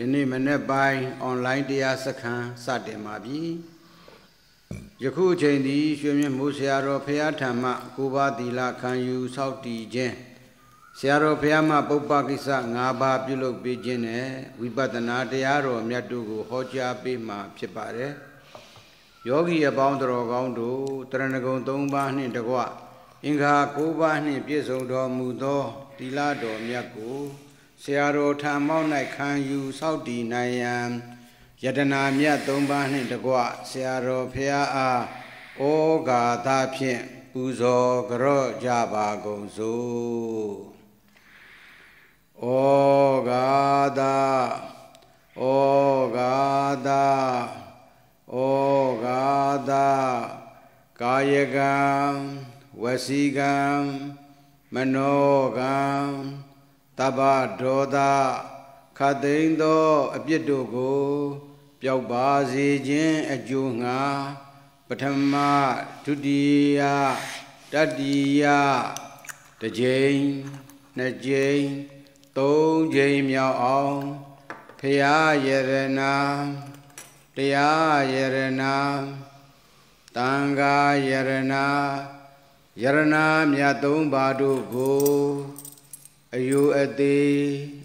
ယနေ့မနေ့ပိုင်းအွန်လိုင်းတရားစခန်းစတင်ပါပြီယခုအချိန်သည်ရွှေမြတ်မိုးဆရာတော်ဖရာထံမှကိုပါသီလခံယူဆောက်တည်ခြင်းဆရာတော်ဖရာမပုပ္ပကိစ္စ၅ပါးပြုလုပ်ပေးခြင်းနဲ့ဝိပဿနာတရားတော်မြတ်တို့ကိုဟောကြားပေးမှာဖြစ်ပါတယ်ယောဂီအပေါင်းတော်ကောင်းတို့တရဏဂုံ၃ပါးနှင့်တကွအင်္ဂါ၉ပါးနှင့်ပြည့်စုံတော်မူသောသီလတော်မြတ်ကိုဆရာတော်ထံမောက်၌ခံယူစောက်တည်နိုင်ရန်ယတနာမြတ်၃ပါးနှင့်တကွဆရာတော်ဖရာအားဩဃာသဖြင့်ပူဇော်ကြော့ကြပါကုန်စို့ဩဃာသဩဃာသဩဃာသကာယကံဝစီကံမနောကံတပ္ပဒေါသခသိမ့်သော အပြစ်တို့ကိုပျောက်ပါစေခြင်းအကျိုးငှာပထမဒုတိယတတိယတစ်ကြိမ်နှစ်ကြိမ်သုံးကြိမ်မြောက်အောင်ဖရာယရဏတရားယရဏတန်ခါယရဏယရဏမြတ်သုံးပါးတို့ကိုအယူအသေး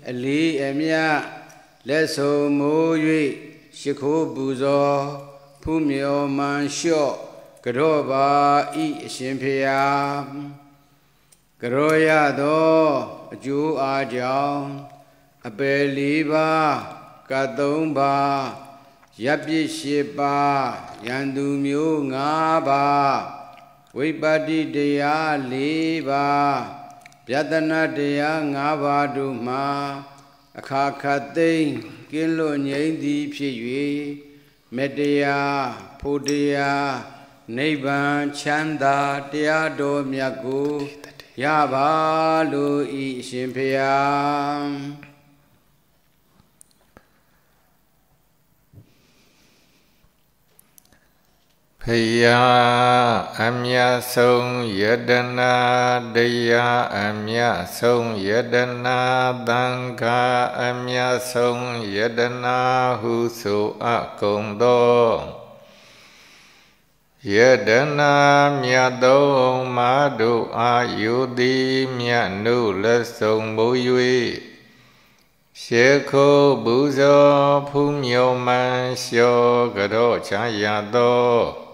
အလေးအမြလက်ဆုံမိုး၍ရှ िख ိုးပူဇော်ဖူးမြော်မှန်လျှော့ကြော့ပါဤအရှင်ဖေယာကြောရသောအကျိုးအားကြောင့်အပယ်လေးပါးကသုံးပါးရပြစ်ရှိပါရန်သူမျိုး၅ပါးဝိပတ္တိတရား၄ပါးပြတနာတရား၅ပါးတို့မှာအခါခတ်သိမ်းကင်းလွတ်ငြိမ်းသည် ဖြစ်၍မေတ္တရားဖို့တရားနိဗ္ဗာန်ချမ်းသာတရားတော်မြတ်ကို ရပါလို့ဤရှင်ဖျားယအမြတ်ဆုံးယတနာတရားအမြတ်ဆုံးယတနာသံဃာအမြတ်ဆုံးယတနာဟုဆိုအကုန်သောယတနာမြတ်သောမာတို့အာယုတိမြတ်နုလက်ဆုံးမိုး၍ရှေခိုဘူးဇောဖူးမြော်မှန်လျှောကြောချာရသော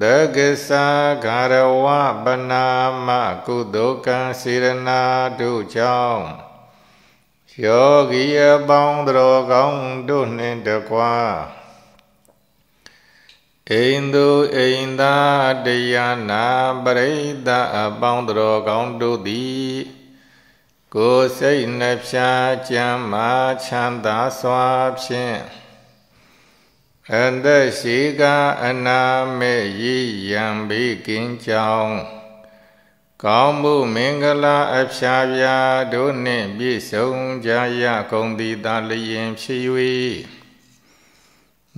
သကစ္စာဂါရဝပနာမကုသိုလ်ကံစေရနာတို့ကြောင့်ယောဂီအပေါင်းတော်ကောင်းတို့နှင့်တကွာအိန္ဒုအိန္ဒာတရားနာပရိသအပေါင်းတော်ကောင်းတို့သည်ကိုယ်စိတ်နှဖျားကြမ်းမှချမ်းသာစွာဖြင့်အသက်ရှိကအနာမေရည်ရန်ဘေးကင်းကြောင်းကောင်းမှုမင်္ဂလာအဖြာပြာတို့နှင့်ပြည့်စုံကြရကုန်သည်သာလျင်ဖြစ်၍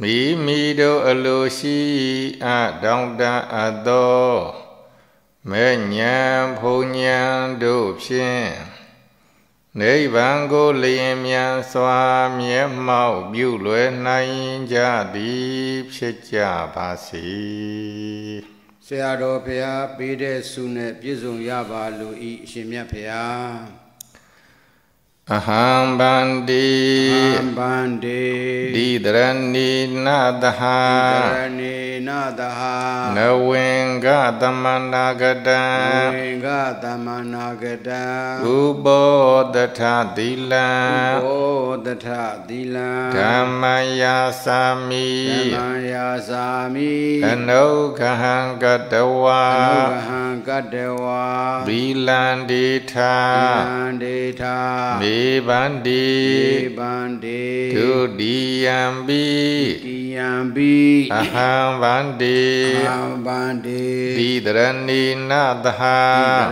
မိမိတို့အလိုရှိအတောင်းတအပ်သောမေညာဖုန်ညာတို့ဖြင့်နိဗ္ဗာန်ကိုလျင်မြန်စွာမျက်မှောက်ပြုလွယ်နိုင်ကြသည်ဖြစ်ကြပါစေဆရာတော်ဖရာပေးတဲ့ဆုနဲ့ပြည့်စုံရပါလို့ဤအရှင်မြတ်ဖရာအဟံဗန္တိအဟံဗန္တိဒီတရဏီနာတဟဒီတရဏီနသဟာနဝေင်္ဂသမန္နာကတံဝေင်္ဂသမန္နာကတံဥပောတထသီလံဥပောတထသီလံဓမ္မယာစာမိဓမ္မယာစာမိအနုခဟံကတဝါအနုခဟံကတဝါဘီလန္တိထာဘီလန္တိထာမေဗန္တိမေဗန္တိဒုတိယံပိဒုတိယံပိအဟံဗန္တိအဟံဗန္တိတိတရဏီနသဟ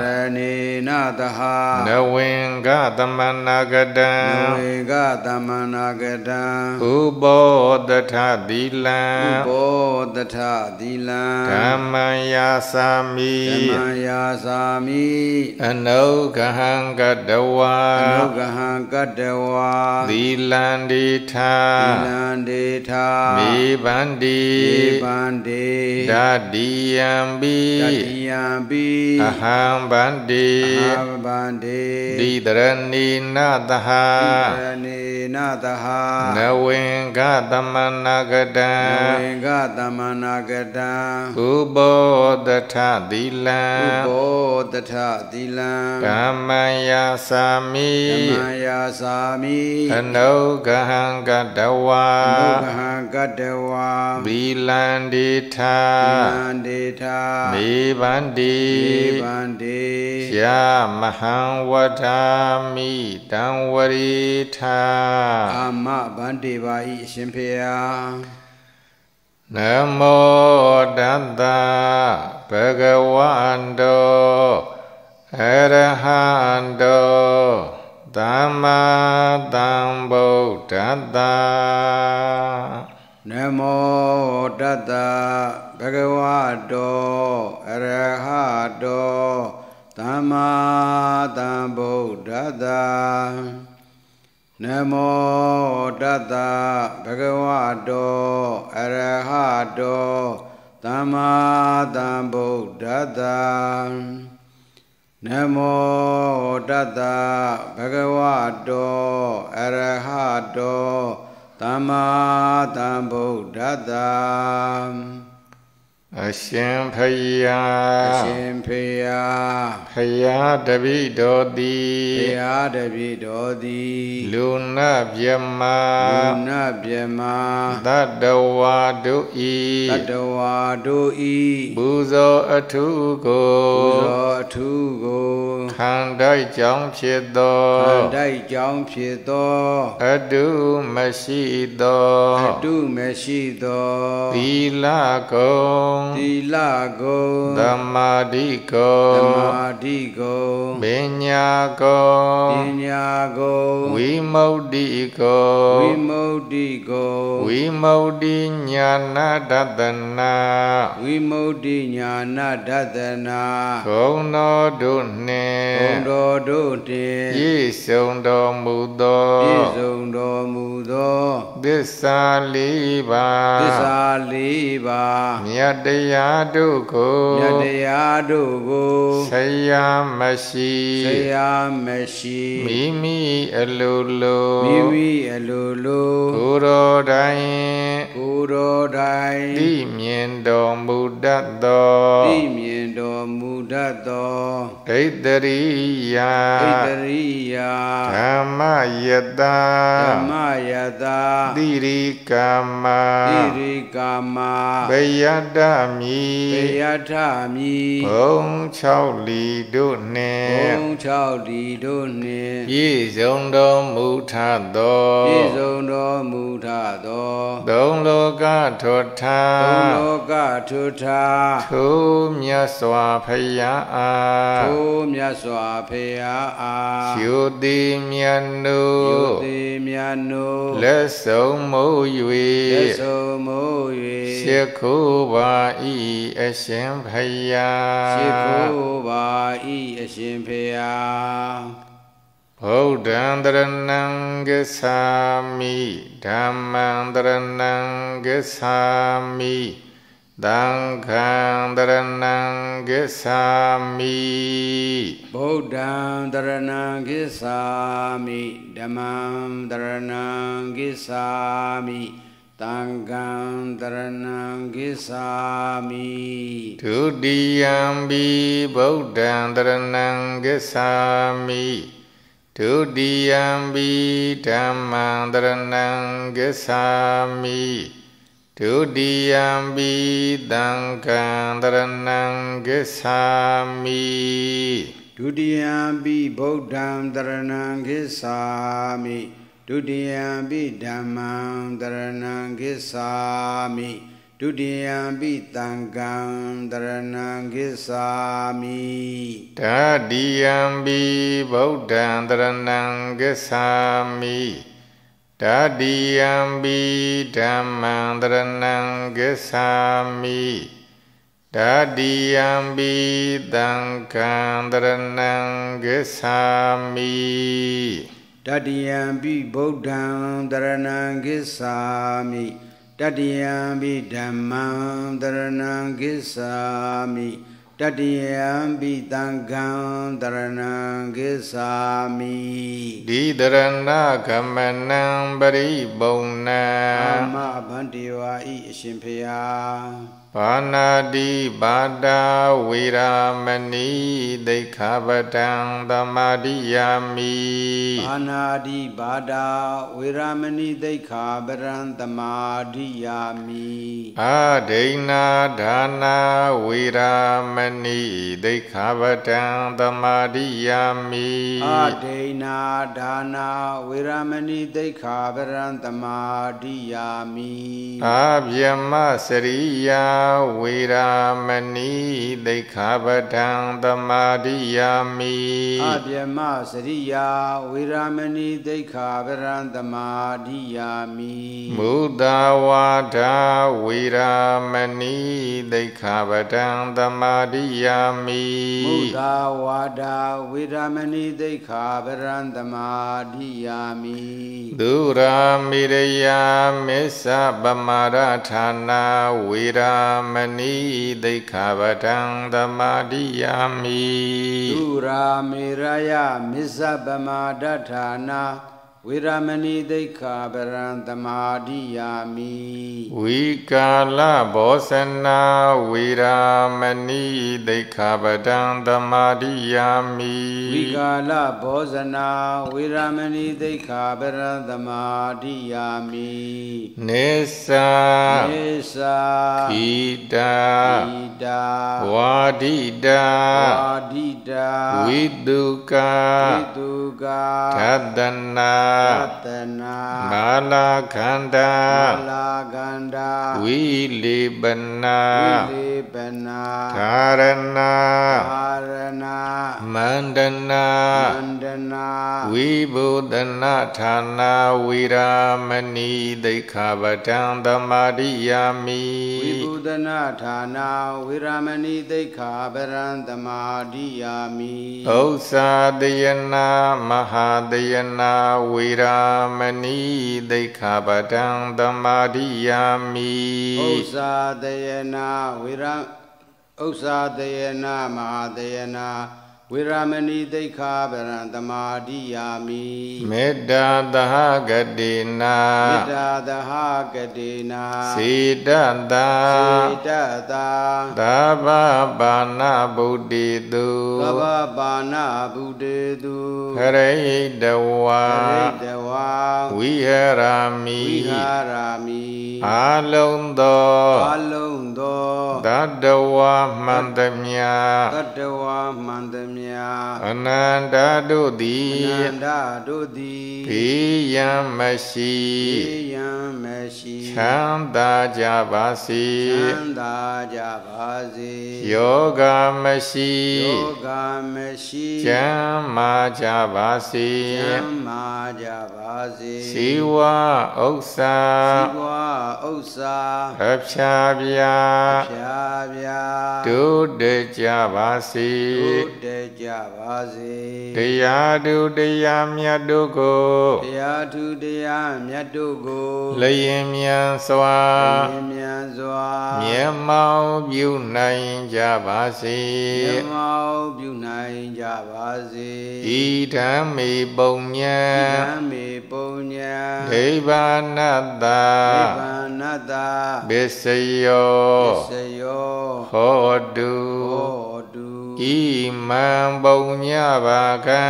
တိတရဏီနသဟနဝေင်္ဂသမဏဂတံနဝေင်္ဂသမဏဂတံဥပောတထသီလံဥပောတထသီလံဓမ္မယာစာမိဓမ္မယာစာမိအနုဂဟံကတဝါအနုဂဟံကတဝါသီလံဒိဋ္ဌာသီလံဒိဋ္ဌာမိဗန္တိဗန္တိဒတိယံပိဒတိယံပိအဟံဗန္တိအဟံဗန္တိတိတရဏီနတဟတိတရဏီနတဟနဝေကသမဏဂတံနဝေကသမဏဂတံဥပောတထသီလံဥပောတထသီလံကမ္မယာစာမိကမ္မယာစာမိအနုဂဟံကတဝါအနုဂဟံကတတဝါဘီလန္တိထာဘီလန္တိထာနိဗ္ဗန္တိနိဗ္ဗန္တိယမဟံဝဒ္ဓာမိတံဝရိထာအမဗန္တိပါဤအရှင်ဖေယနမောတတ္တဘဂဝန္တောအရဟံတောသမ္မာသမ္ဗုဒ္ဓတ္တနမောတတ္တဘဂဝတောအရဟတောသမ္မာသမ္ဗုဒ္ဓတ္တနမောတတ္တဘဂဝတောအရဟတောသမ္မာသမ္ဗုဒ္ဓတ္တနမောတတ္တဘဂဝတောအရဟတောသမ္မာသမ္ဗုဒ္ဓတာအရှင်ဖယားအရှင်ဖယားဖယားတပိတော်တိဖယားတပိတော်တိလူနာပြမလူနာပြမသတ္တဝါတို့ဤသတ္တဝါတို့ဤပူဇော်အထုကိုပူဇော်အထုကိုခန္ဓာကြောင့်ဖြစ်သောခန္ဓာကြောင့်ဖြစ်သောအတုမရှိသောအတုမရှိသောသီလကုံသီလကုံသမာဓိကုံသမာဓိကုံပညာကုံပညာကုံဝိမု द्धि ကုံဝိမု द्धि ကုံဝိမု द्धि ညာနာတတနာဝိမု द्धि ညာနာတတနာဂုဏတော်တို့နှင့်ဘုံတော်တို့တင်ပြည့်စုံတော်မူသောပြည့်စုံတော်မူသောသစ္စာလေးပါးသစ္စာလေးပါးမြတ်တရားတို့ကိုမြတ်တရားတို့ကိုဆရာမရှိဆရာမရှိမိမိအလိုလိုမိမိအလိုလိုကိုတော်တိုင်းကိုတော်တိုင်းသိမြင်တော်မူတတ်သောသိမြင်တော်မူတတ်သောဒိဋ္ဌိရိယဣတရိယဓမ္မယတဓမ္မယတတိရိကမတိရိကမဘယတမိဘယတမိဘုံ6လီတို့နှင့်ဘုံ6လီတို့နှင့်ပြည့်စုံတော်မူထသောပြည့်စုံတော်မူထသောသုံးလောကထွဋ္ဌာသုံးလောကထွဋ္ဌာထိုမြတ်စွာဘုရားအားထိုမြတ်စွာဘုရားအားရှုတိမြတ်နုရှုတိမြတ်နုလက်ဆုံးမို့၍လက်ဆုံးမို့၍ရှ िख ုပါဤအရှင်ဘုရားရှ िख ုပါဤအရှင်ဘုရားဗုဒ္ဓံတရဏံဂစ္ဆာမိဓမ္မံတရဏံဂစ္ဆာမိသံဃံတရဏံဂစ္ဆာမိဗုဒ္ဓံတရဏံဂစ္ဆာမိဓမ္မံတရဏံဂစ္ဆာမိတံဃံတရဏံကိသာမိဒုတိယံပိဗုဒ္ဓံတရဏံကိသာမိဒုတိယံပိဓမ္မံတရဏံကိသာမိဒုတိယံပိတံကံတရဏံဂစ္ဆာမိဒုတိယံပိဗုဒ္ဓံတရဏံဂစ္ဆာမိဒုတိယံပိဓမ္မံတရဏံဂစ္ဆာမိဒုတိယံပိတံကံတရဏံဂစ္ဆာမိတတိယံပိဗုဒ္ဓံတရဏံဂစ္ဆာမိတတိယံပိဓမ္မံတရဏံဂစ္ဆာမိတတိယံပိသံဃံတရဏံဂစ္ဆာမိတတိယံပိဗုဒ္ဓံတရဏံဂစ္ဆာမိတတိယံပိဓမ္မံတရဏံဂစ္ဆာမိတတယံပိတံခံတရဏံကိသာမိဒီတရဏဂမနံပရိဘုံနံအမဗန္တိဝါဤအရှင်ဖေယဘာနာတိဘာတာဝေရာမဏိဒိဋ္ဌပတံသမာတိယာမိဘာနာတိဘာတာဝေရာမဏိဒိဋ္ဌပရံသမာတိယာမိအာဒိဏာဒါနာဝေရာမဏိဒိဋ္ဌပတံသမာတိယာမိအာဒိဏာဒါနာဝေရာမဏိဒိဋ္ဌပရံသမာတိယာမိအာဗျမစရိယာဝေရာမဏိသိခာပဒံသမာရိယာမိအပြမစရိယာဝေရာမဏိသိခာပဒံသမာရိယာမိမုဒဝါဒဝေရာမဏိသိခာပဒံသမာရိယာမိမုဒဝါဒဝေရာမဏိသိခာပဒံသမာရိယာမိသူရာမိရယာမစ္ဆပမာရဌာနာဝေရာမနိသိခဗတံသမာတိယာမိသူရာမေရယမစ္ဆပမာဒဋ္ဌာနာဝေရမဏိဒိဋ္ဌာပရံသမာဓိယာမိဝိကာလဘောစနာဝေရမဏိဒိဋ္ဌာပရံသမာဓိယာမိဝိကာလဘောစနာဝေရမဏိဒိဋ္ဌာပရံသမာဓိယာမိနေသာနေသာခိတာခိတာဝါဒိတာဝါဒိတာဝိတုကာဝိတုကာသတ္တနာရတနာမာလာခန္ဓာမာလာခန္ဓာဝိလေပနာဝိလေပနာဓာရဏဓာရဏမန္တနာမန္တနာဝိဘုဒနာဌာနာဝိရာမဏိဒိဋ္ဌဗတံသမာရိယာမိဝိဘုဒနာဌာနာဝိရာမဏိဒိဋ္ဌဗရံသမာရိယာမိဥ္စာတယနာမဟာတယနာဝိရာမဏိဒိဋ္ဌဗတံသမာရိယာမိဥ္စာတယနာဝိရာဥစ္စာတယနာမဟာတယနာဝေရမဏိတိခာပရံသမာတိယာမိမေတ္တာသဟဂတိနာမေတ္တာသဟဂတိနာစေတသာစေတသာသဗ္ဗပါဏဗုဒ္ဓေတုသဗ္ဗပါဏဗုဒ္ဓေတုခရိတဝါခရိတဝါဝိဟရာမိဝိဟရာမိအာလုံးသောအာလုံးသောတတဝါမှန်တမြတတဝါမှန်တမြမြာအနန္တတို့သည်အနန္တတို့သည်ဘေးရန်မရှိဘေးရန်မရှိချမ်းသာကြပါစေချမ်းသာကြပါစေယောဂမရှိယောဂမရှိချမ်းမာကြပါစေချမ်းမာကြပါစေစီဝဥစ္စာစီဝဥစ္စာအဖြာပြာအဖြာပြာတို့တကြပါစေတို့တကြပါစေတရားသူတရားမြတ်တို့ကိုတရားသူတရားမြတ်တို့ကိုလျင်မြန်စွာလျင်မြန်စွာမျက်မှောင်ပြုနိုင်ကြပါစေမျက်မှောင်ပြုနိုင်ကြပါစေဤဓမ္မေပုံညာဤဓမ္မေပုံညာဒိဗ္ဗာနတ္တဒိဗ္ဗာနတ္တပစ္စယောပစ္စယောဟောတုဟောဣမံပုံညဘာကံ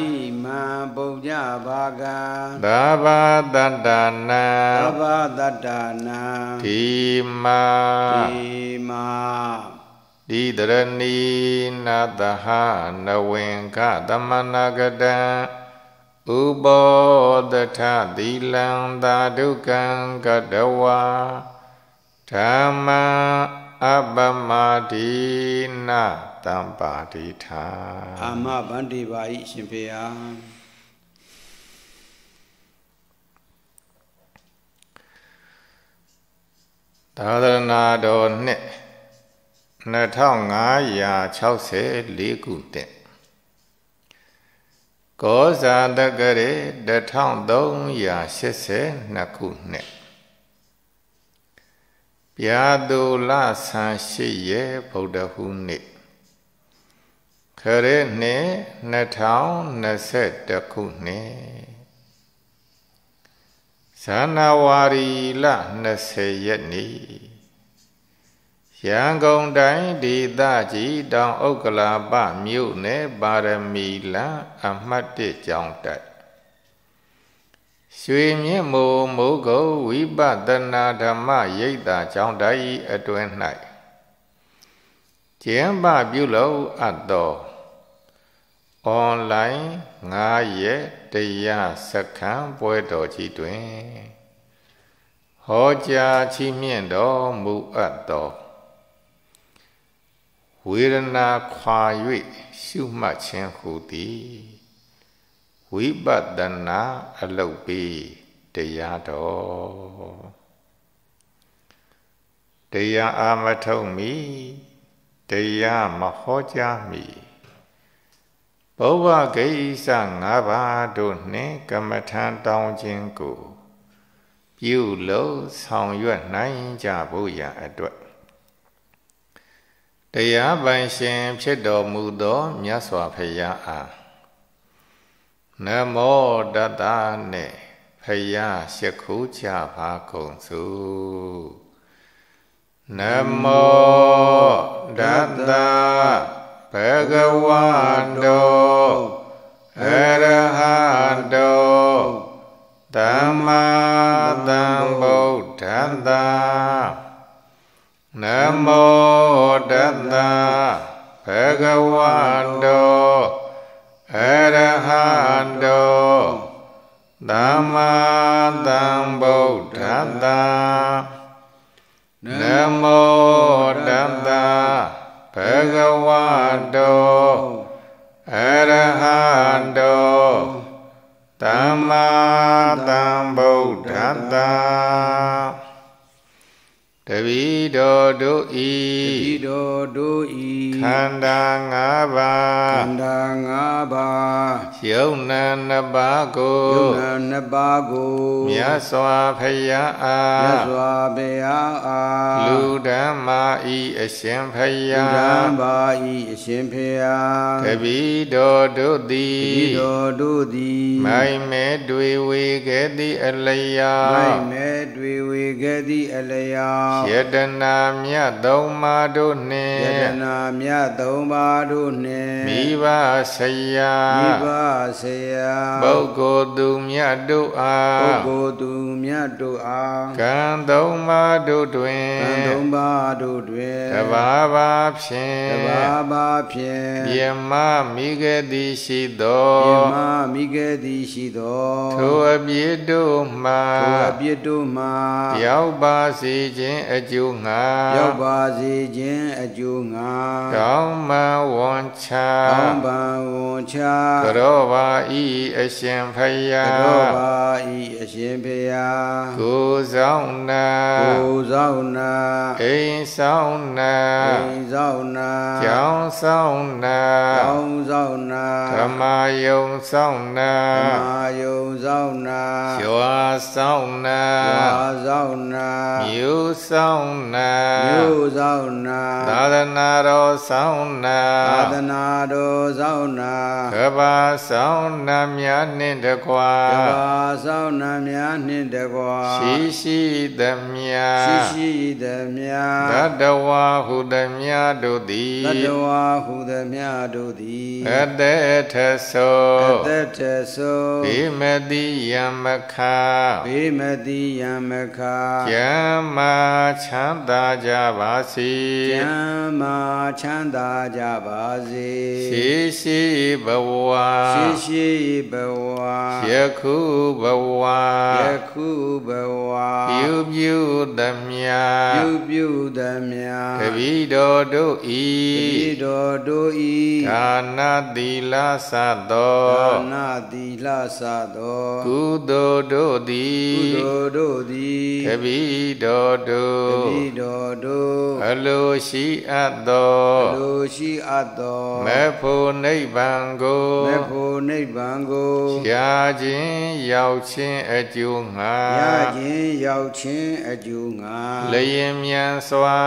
ဣမံပုံညဘာကံသဘာတတနာသဘာတတနာဒီမာဒီမာဒီတရဏီနာတဟနဝေကသမနာကတံဥပောတထသီလံသာဓုကံကတဝါဓမ္မအပမတိနာတံပါတိထာအာမဗန္တိပါဤရှင်ဖေဟာသာသနာတော်နှစ်2564ခုတဲ့ကောဇာတကရေ1382ခုနှစ်ပြာသူလဆန်ရှိရေဗုဒ္ဓဟူးနေ့ခရဲနှစ်2021ခုနှစ်ဇန်နဝါရီလ20ရက်နေ့ရန်ကုန်တိုင်းဒေသကြီးတောင်ဥက္ကလာပမြို့နယ်ပါရမီလမ်းအမှတ်1ကျောင်းတက်ရွှေမြင့်မိုးမိုးကုတ်ဝိပဿနာဓမ္မရိပ်သာကျောင်းတိုက်အတွင်၌ကျင်းပပြုလုပ်အပ်တော်အွန်လိုင်း9ရက်တရားစခန်းပွဲတော်ကြီးတွင်ဟောကြားချီးမြှင့်တော်မူအပ်သောဝေဒနာခွာ၍ရှုမှတ်ခြင်းဟူသည်ဝိပဿနာ အလုတ်ပြီးတရားတော်တရားအာမထုံမီတရားမဟောကြားမီဘုဗ္ဗဂိသ၅ပါးတို့နှင့် ကမ္မထံတောင်းခြင်းကိုပြုလုပ်ဆောင်ရွက်နိုင်ကြဖို့ရာအတွက်တရားပိုင်ရှင်ဖြစ်တော်မူသောမြတ်စွာဘုရားအားနမောတတနှင့်ဖယားရှိခိုးကြပါကုန်စု နမောတတဂဝတောအရဟတောသမ္မာသမ္ဗုဒ္ဓတ္တနမောတတ္တဘဂဝတောအရဟတောသမ္မာသမ္ဗုဒ္ဓတ္တနမောတတ္တဘဂဝတောအရဟတောသမ္မာသမ္ဗုဒ္ဓတ္တတပိတော်တို့ဤတပိတော်တို့ဤခန္ဓာ၅ပါးခန္ဓာ၅ပါးယုံနာနှစ်ပါးကိုယုံနာနှစ်ပါးကိုမြတ်စွာဘုရားအားမြတ်စွာဘုရားအားလူဓမ္မာဤအရှင်ဘုရားလူဓမ္မာဤအရှင်ဘုရားတပိတော်တို့သည်တပိတော်တို့သည်မိုင်မဲတွေဝေခဲ့သည့်အလျာမိုင်မဲတွေဝေခဲ့သည့်အလျာယတနာမြတ်သုံးပါးတို့နှင့်ယတနာမြတ်သုံးပါးတို့နှင့်မိဘဆရာမိဘဆရာပုဂ္ဂိုလ်သူမြတ်တို့အားပုဂ္ဂိုလ်သူမြတ်တို့အားကံသုံးပါးတို့တွင်ကံသုံးပါးတို့တွင်တဘာဘာဖြင့်တဘာဘာဖြင့်မြမမိခဲ့သည်ရှိသောမြမမိခဲ့သည်ရှိသောထိုအပြစ်တို့မှထိုအပြစ်တို့မှရောက်ပါစေခြင်းအကျိုးငါရောက်ပါစေခြင်းအကျိုးငါကောင်းမဝန်ချကောင်းပါဝန်ချကရောပါဤအရှင်ဖယားကရောပါဤအရှင်ဖယားကိုဆောင်နာကိုဆောင်နာအိမ်ဆောင်နာအိမ်ဆောင်နာကျောင်းဆောင်နာကျောင်းဆောင်နာဓမ္မယုံဆောင်နာဓမ္မယုံဆောင်နာရွာဆောင်နာရွာဆောင်နာမြို့ဆောင်ဆောင်နာမြို့ဆောင်နာသာသနာတော်ဆောင်နာသာသနာတော်ဆောင်နာကဘာဆောင်နာများနှင့်တကွာကဘာဆောင်နာများနှင့်တကွာရှိရှိသမျှရှိရှိသမျှတတဝါဟုသမျှတို့သည်တတဝါဟုသမျှတို့သည်အတေထသောအတေထသောဘိမတိယမခာဘိမတိယမခာယမချမ်းသာကြပါစေကျမ်းမာချမ်းသာကြပါစေရှိရှိဘဝရှိရှိဘဝယခုဘဝယခုဘဝပြုပြုသမျှပြုပြုသမျှတပိတော်တို့ဤတပိတော်တို့ဤဒါနသီလသသောဒါနသီလသသောကုသိုလ်တို့သည်ကုသိုလ်တို့သည်တပိတော်တို့တပိတော်တို့အလိုရှိအပ်သောအလိုရှိအပ်သောမေဖို့နိဗ္ဗာန်ကိုမေဖို့နိဗ္ဗာန်ကိုရာခြင်းရောက်ခြင်းအကျိုးငါရာခြင်းရောက်ခြင်းအကျိုးငါလျင်မြန်စွာ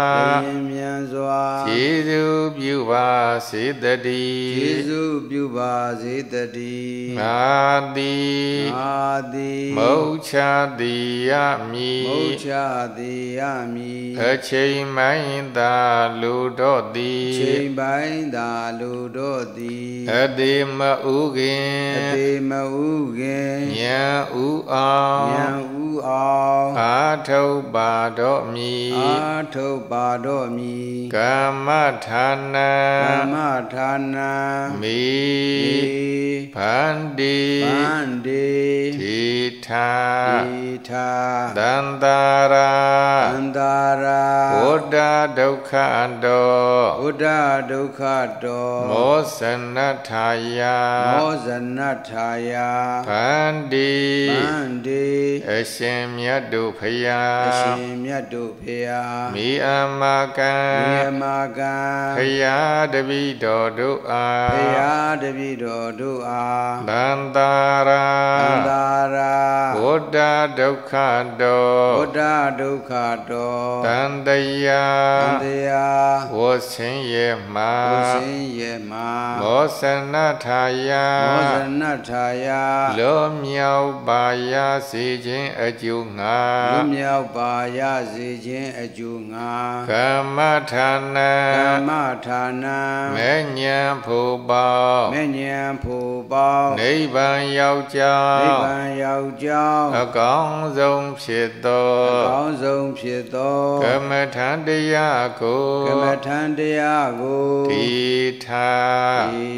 လျင်မြန်စွာခြေစုပြုပါစေတတည်းခြေစုပြုပါစေတတည်းငါသည်ငါသည်မௌချတိယမိမௌချတိယမည်အချိန်မိုင်းသာလူတော့သည်အချိန်မိုင်းသာလူတော့သည်အတိမဥခင်အတိမဥခင်ဉာဏ်ဥအောင်ဉာဏ်ဥအောင်အာထုပ်ပါတော့မည်အာထုပ်ပါတော့မည်ကာမဌာနကာမဌာနမိဖန္တိဖန္တိတိထာတိထာတန္တာရာ Andara ဒုက္ခတောဘုဒ္ဓဒုက္ခတောမောဇနထာယမောဇနထာယဗန္တိဗန္တိအရှင်မြတ်တို့ဖယားအရှင်မြတ်တို့ဖယားမိအမကံမိအမကံဖယားတပိတော်တို့အားဖယားတပိတော်တို့အားတန်တာရာတန်တာရာဘုဒ္ဓဒုက္ခတောဘုဒ္ဓဒုက္ခတောတန်တယာအန္တရာဝောစင်ယေမဝောစင်ယေမမောစနထာယမောစနထာယလောမြောက်ပါရစေခြင်းအကျိုးငါလောမြောက်ပါရစေခြင်းအကျိုးငါကမ္မဌာနကမ္မဌာနမေညံဖူပေါမေညံဖူပေါနိဗ္ဗာန်ရောက်ကြောင်းနိဗ္ဗာန်ရောက်ကြောင်းအကောင်းဆုံးဖြစ်သောအကောင်းဆုံးဖြစ်သောကမ္မထံတရားတရားကိုကမ္မထံတရားကိုတိထာတိ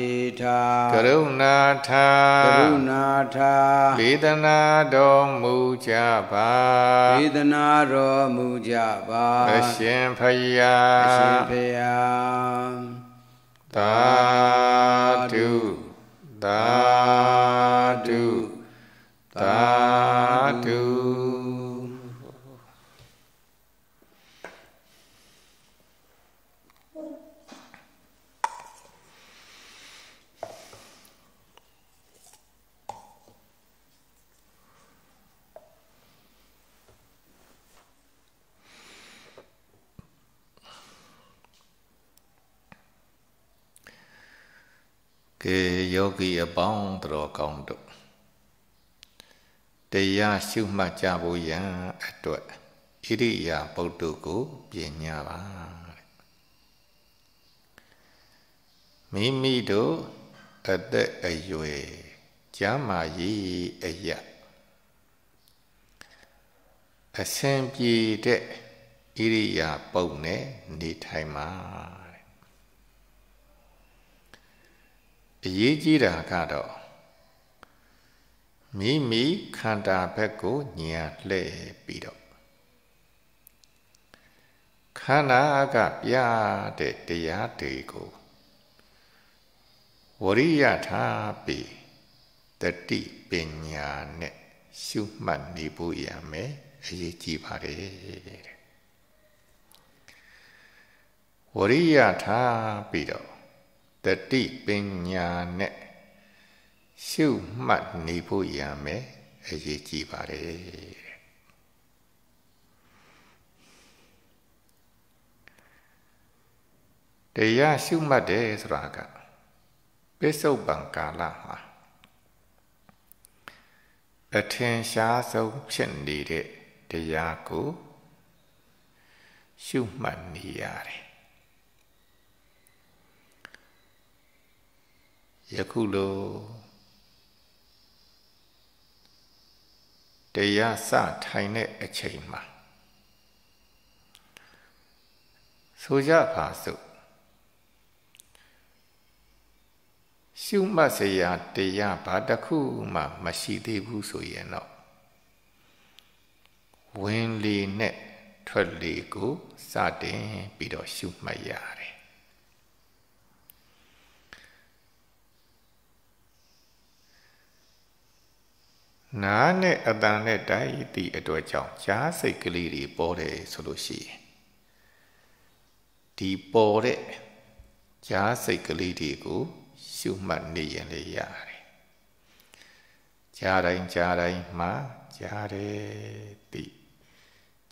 ထာကရုဏာထာကရုဏာထာဒေသနာတော်မူကြပါဒေသနာတော်မူကြပါအရှင်ဖယားအရှင်ဖယားသာဓုသာဓုသာဓုကဲယောဂီအပေါင်းတော်ကောင်းတို့တရားရှုမှတ်ကြဖို့ရန်အတွက်ဣရိယာပုတ္တုကိုပညာပါမိမိတို့အသက်အရွယ်ကျမ်းမာရေးအရာအဆင်ပြေတဲ့ဣရိယာပုတ်နဲ့နေထိုင်ပါအရေးကြီးတာကတော့မိမိခန္ဓာဘက်ကိုညာလှည့်ပြီးတော့ခန္ဓာကပြတဲ့တရားတွေကိုဝရိယထားပြီးတတိပညာနဲ့ရှုမှတ်နေဖို့ရမယ်အရေးကြီးပါတယ်တဲ့ဝရိယထားပြီးတော့တတိပညာနဲ့ရှုမှတ်နေဖို့ရမယ်အရေးကြီးပါတယ်တရားရှုမှတ်တယ်ဆိုတာကပစ္စုပန်ကာလမှာအထင်ရှားဆုံးဖြစ်နေတဲ့တရားကိုရှုမှတ်နေရတယ်ယခုလိုတရားစထိုင်တဲ့အချိန်မှာဆိုကြပါစို့ရှုမှတ်စရာတရားဘာတစ်ခုမှမရှိသေးဘူးဆိုရင်တော့ဝင်လေနဲ့ထွက်လေကိုစတင်ပြီးတော့ရှုမှတ်ရတယ်နားနဲ့အတန်နဲ့တိုက်သည့်အတွက်ကြောင့်ရှားစိတ်ကလေးတွေပေါ်တယ်ဆိုလို့ရှိရင်ဒီပေါ်တဲ့ရှားစိတ်ကလေးတွေကိုရှုမှတ်နေရင်လေရတယ်။ရှားတိုင်းရှားတိုင်းမှာရှားတယ်တိ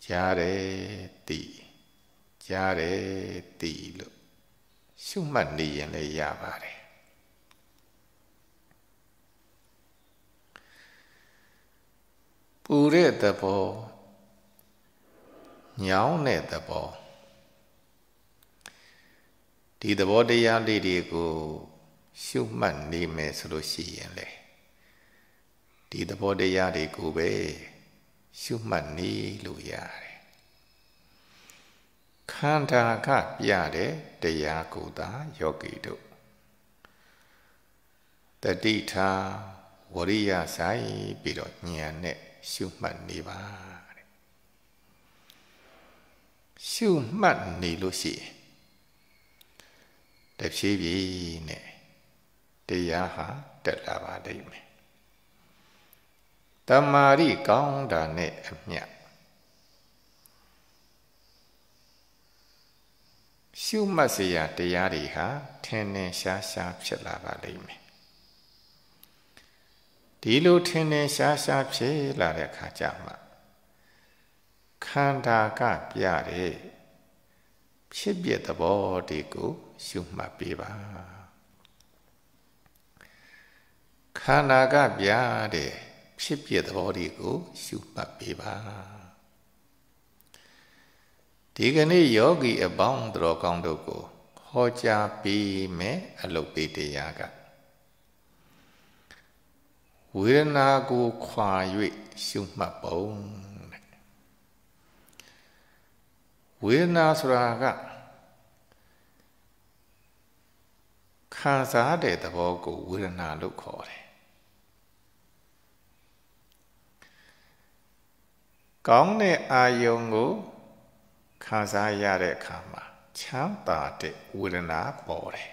ရှားတယ်တိရှားတယ်တိလို့ရှုမှတ်နေရင်လေရပါတယ်ပူတဲ့သဘောညောင်းတဲ့သဘောဒီသဘောတရားလေးတွေကိုရှုမှတ်နေမယ်ဆိုလို့ရှိရင်လေဒီသဘောတရားတွေကိုပဲရှုမှတ်နေလို့ရတယ်ခန္ဓာကပြတဲ့တရားကိုသာယောဂီတို့တတိထာဝရိယဆိုင်ပြီးတော့ဉာဏ်နဲ့ရှုမှတ်နေပါတဲ့ရှုမှတ်နေလို့ရှိရင်တဖြည်းဖြည်းနဲ့တရားဟာတက်လာပါလိမ့်မယ်တမာရီကောင်းတာနဲ့အမျှရှုမှတ်စရာတရားတွေဟာထင်ထင်ရှားရှားဖြစ်လာပါလိမ့်မယ်ဒီလိုထင်းထင်းရှားရှားဖြစ်လာတဲ့ခါကြမှာခန္ဓာကပြတဲ့ဖြစ်ပြသဘောတွေကိုရှုမှတ်ပေးပါခန္ဓာကပြတဲ့ဖြစ်ပြသဘောတွေကိုရှုမှတ်ပေးပါဒီကနေ့ယောဂီအပေါင်းတော်ကောင်းတို့ကိုဟောကြားပေးမယ်အလုပ်ပေးတရားကဝေဒနာကိုခွာ၍ရှုမှတ်ပုံတဲ့ဝေဒနာဆိုတာကခံစားတဲ့သဘောကိုဝေဒနာလို့ခေါ်တယ်ကောင်းတဲ့အာယုံကိုခံစားရတဲ့အခါမှာချမ်းသာတဲ့ဝေဒနာပေါ်တယ်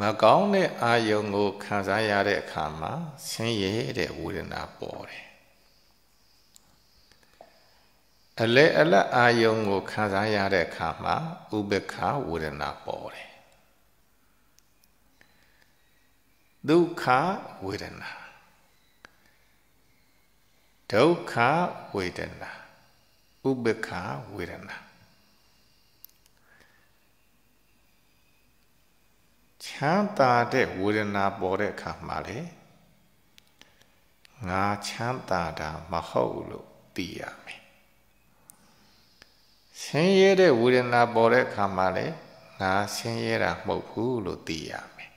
မကောင်းတဲ့အာယုံကိုခံစားရတဲ့အခါမှာဆင်းရဲတဲ့ဝေဒနာပေါ်တယ်အလဲအလတ်အာယုံကိုခံစားရတဲ့အခါမှာဥပ္ပခဝေဒနာပေါ်တယ်ဒုက္ခဝေဒနာဒုက္ခဝေဒနာဥပ္ပခဝေဒနာချမ်းသာတဲ့ဝေဒနာပေါ်တဲ့အခါမှာလေငါချမ်းသာတာမဟုတ်လို့သိရမယ်ဆင်းရဲတဲ့ဝေဒနာပေါ်တဲ့အခါမှာလေငါဆင်းရဲတာမဟုတ်ဘူးလို့သိရမယ်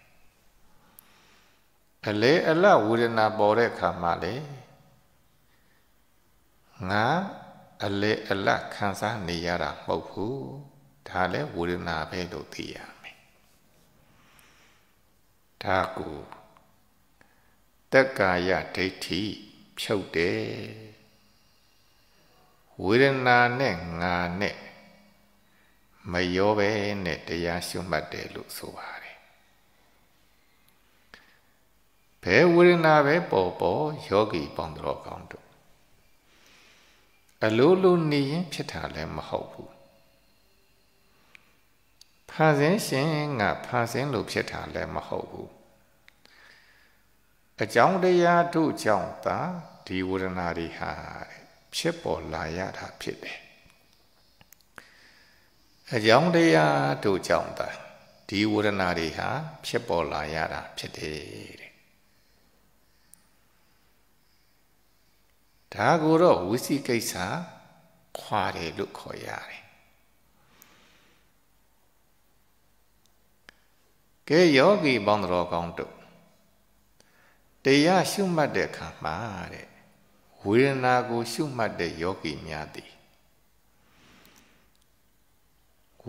အလေအလဝေဒနာပေါ်တဲ့အခါမှာလေငါအလေအလခံစားနေရတာမဟုတ်ဘူးဒါလည်းဝေဒနာပဲလို့သိရမယ်ဒါကိုတက္ကာယဒိဋ္ဌိဖြုတ်တယ်ဝေဒနာနဲ့ငါနဲ့မရောပဲနဲ့တရားရှုမှတ်တယ်လို့ဆိုပါတယ်ဘယ်ဝေဒနာပဲပေါ်ပေါ်ယောဂီပေါင်းတော်ကောင်းတို့အလိုလိုနေရင်ဖြစ်တာလည်းမဟုတ်ဘူးဖာစင်ရှင်ကဖာစင်လို့ဖြစ်တာလည်းမဟုတ်ဘူးအကြောင်းတရားတို့ကြောင့်သာဒီဝေဒနာတွေဟာ ဖြစ်ပေါ်လာရတာဖြစ်တယ်အကြောင်းတရားတို့ကြောင့်သာဒီဝေဒနာတွေဟာဖြစ်ပေါ်လာရတာ ဖြစ်တယ်တဲ့ဒါကိုတော့ဝိသိကိစ္စခွာတယ်လို့ခေါ်ရတယ်ကဲယောဂီပေါင်းတော်ကောင်းတို့တရားရှုမှတ်တဲ့အခါမှာတဲ့ဝေဒနာကို ရှုမှတ်တဲ့ယောဂီများသည်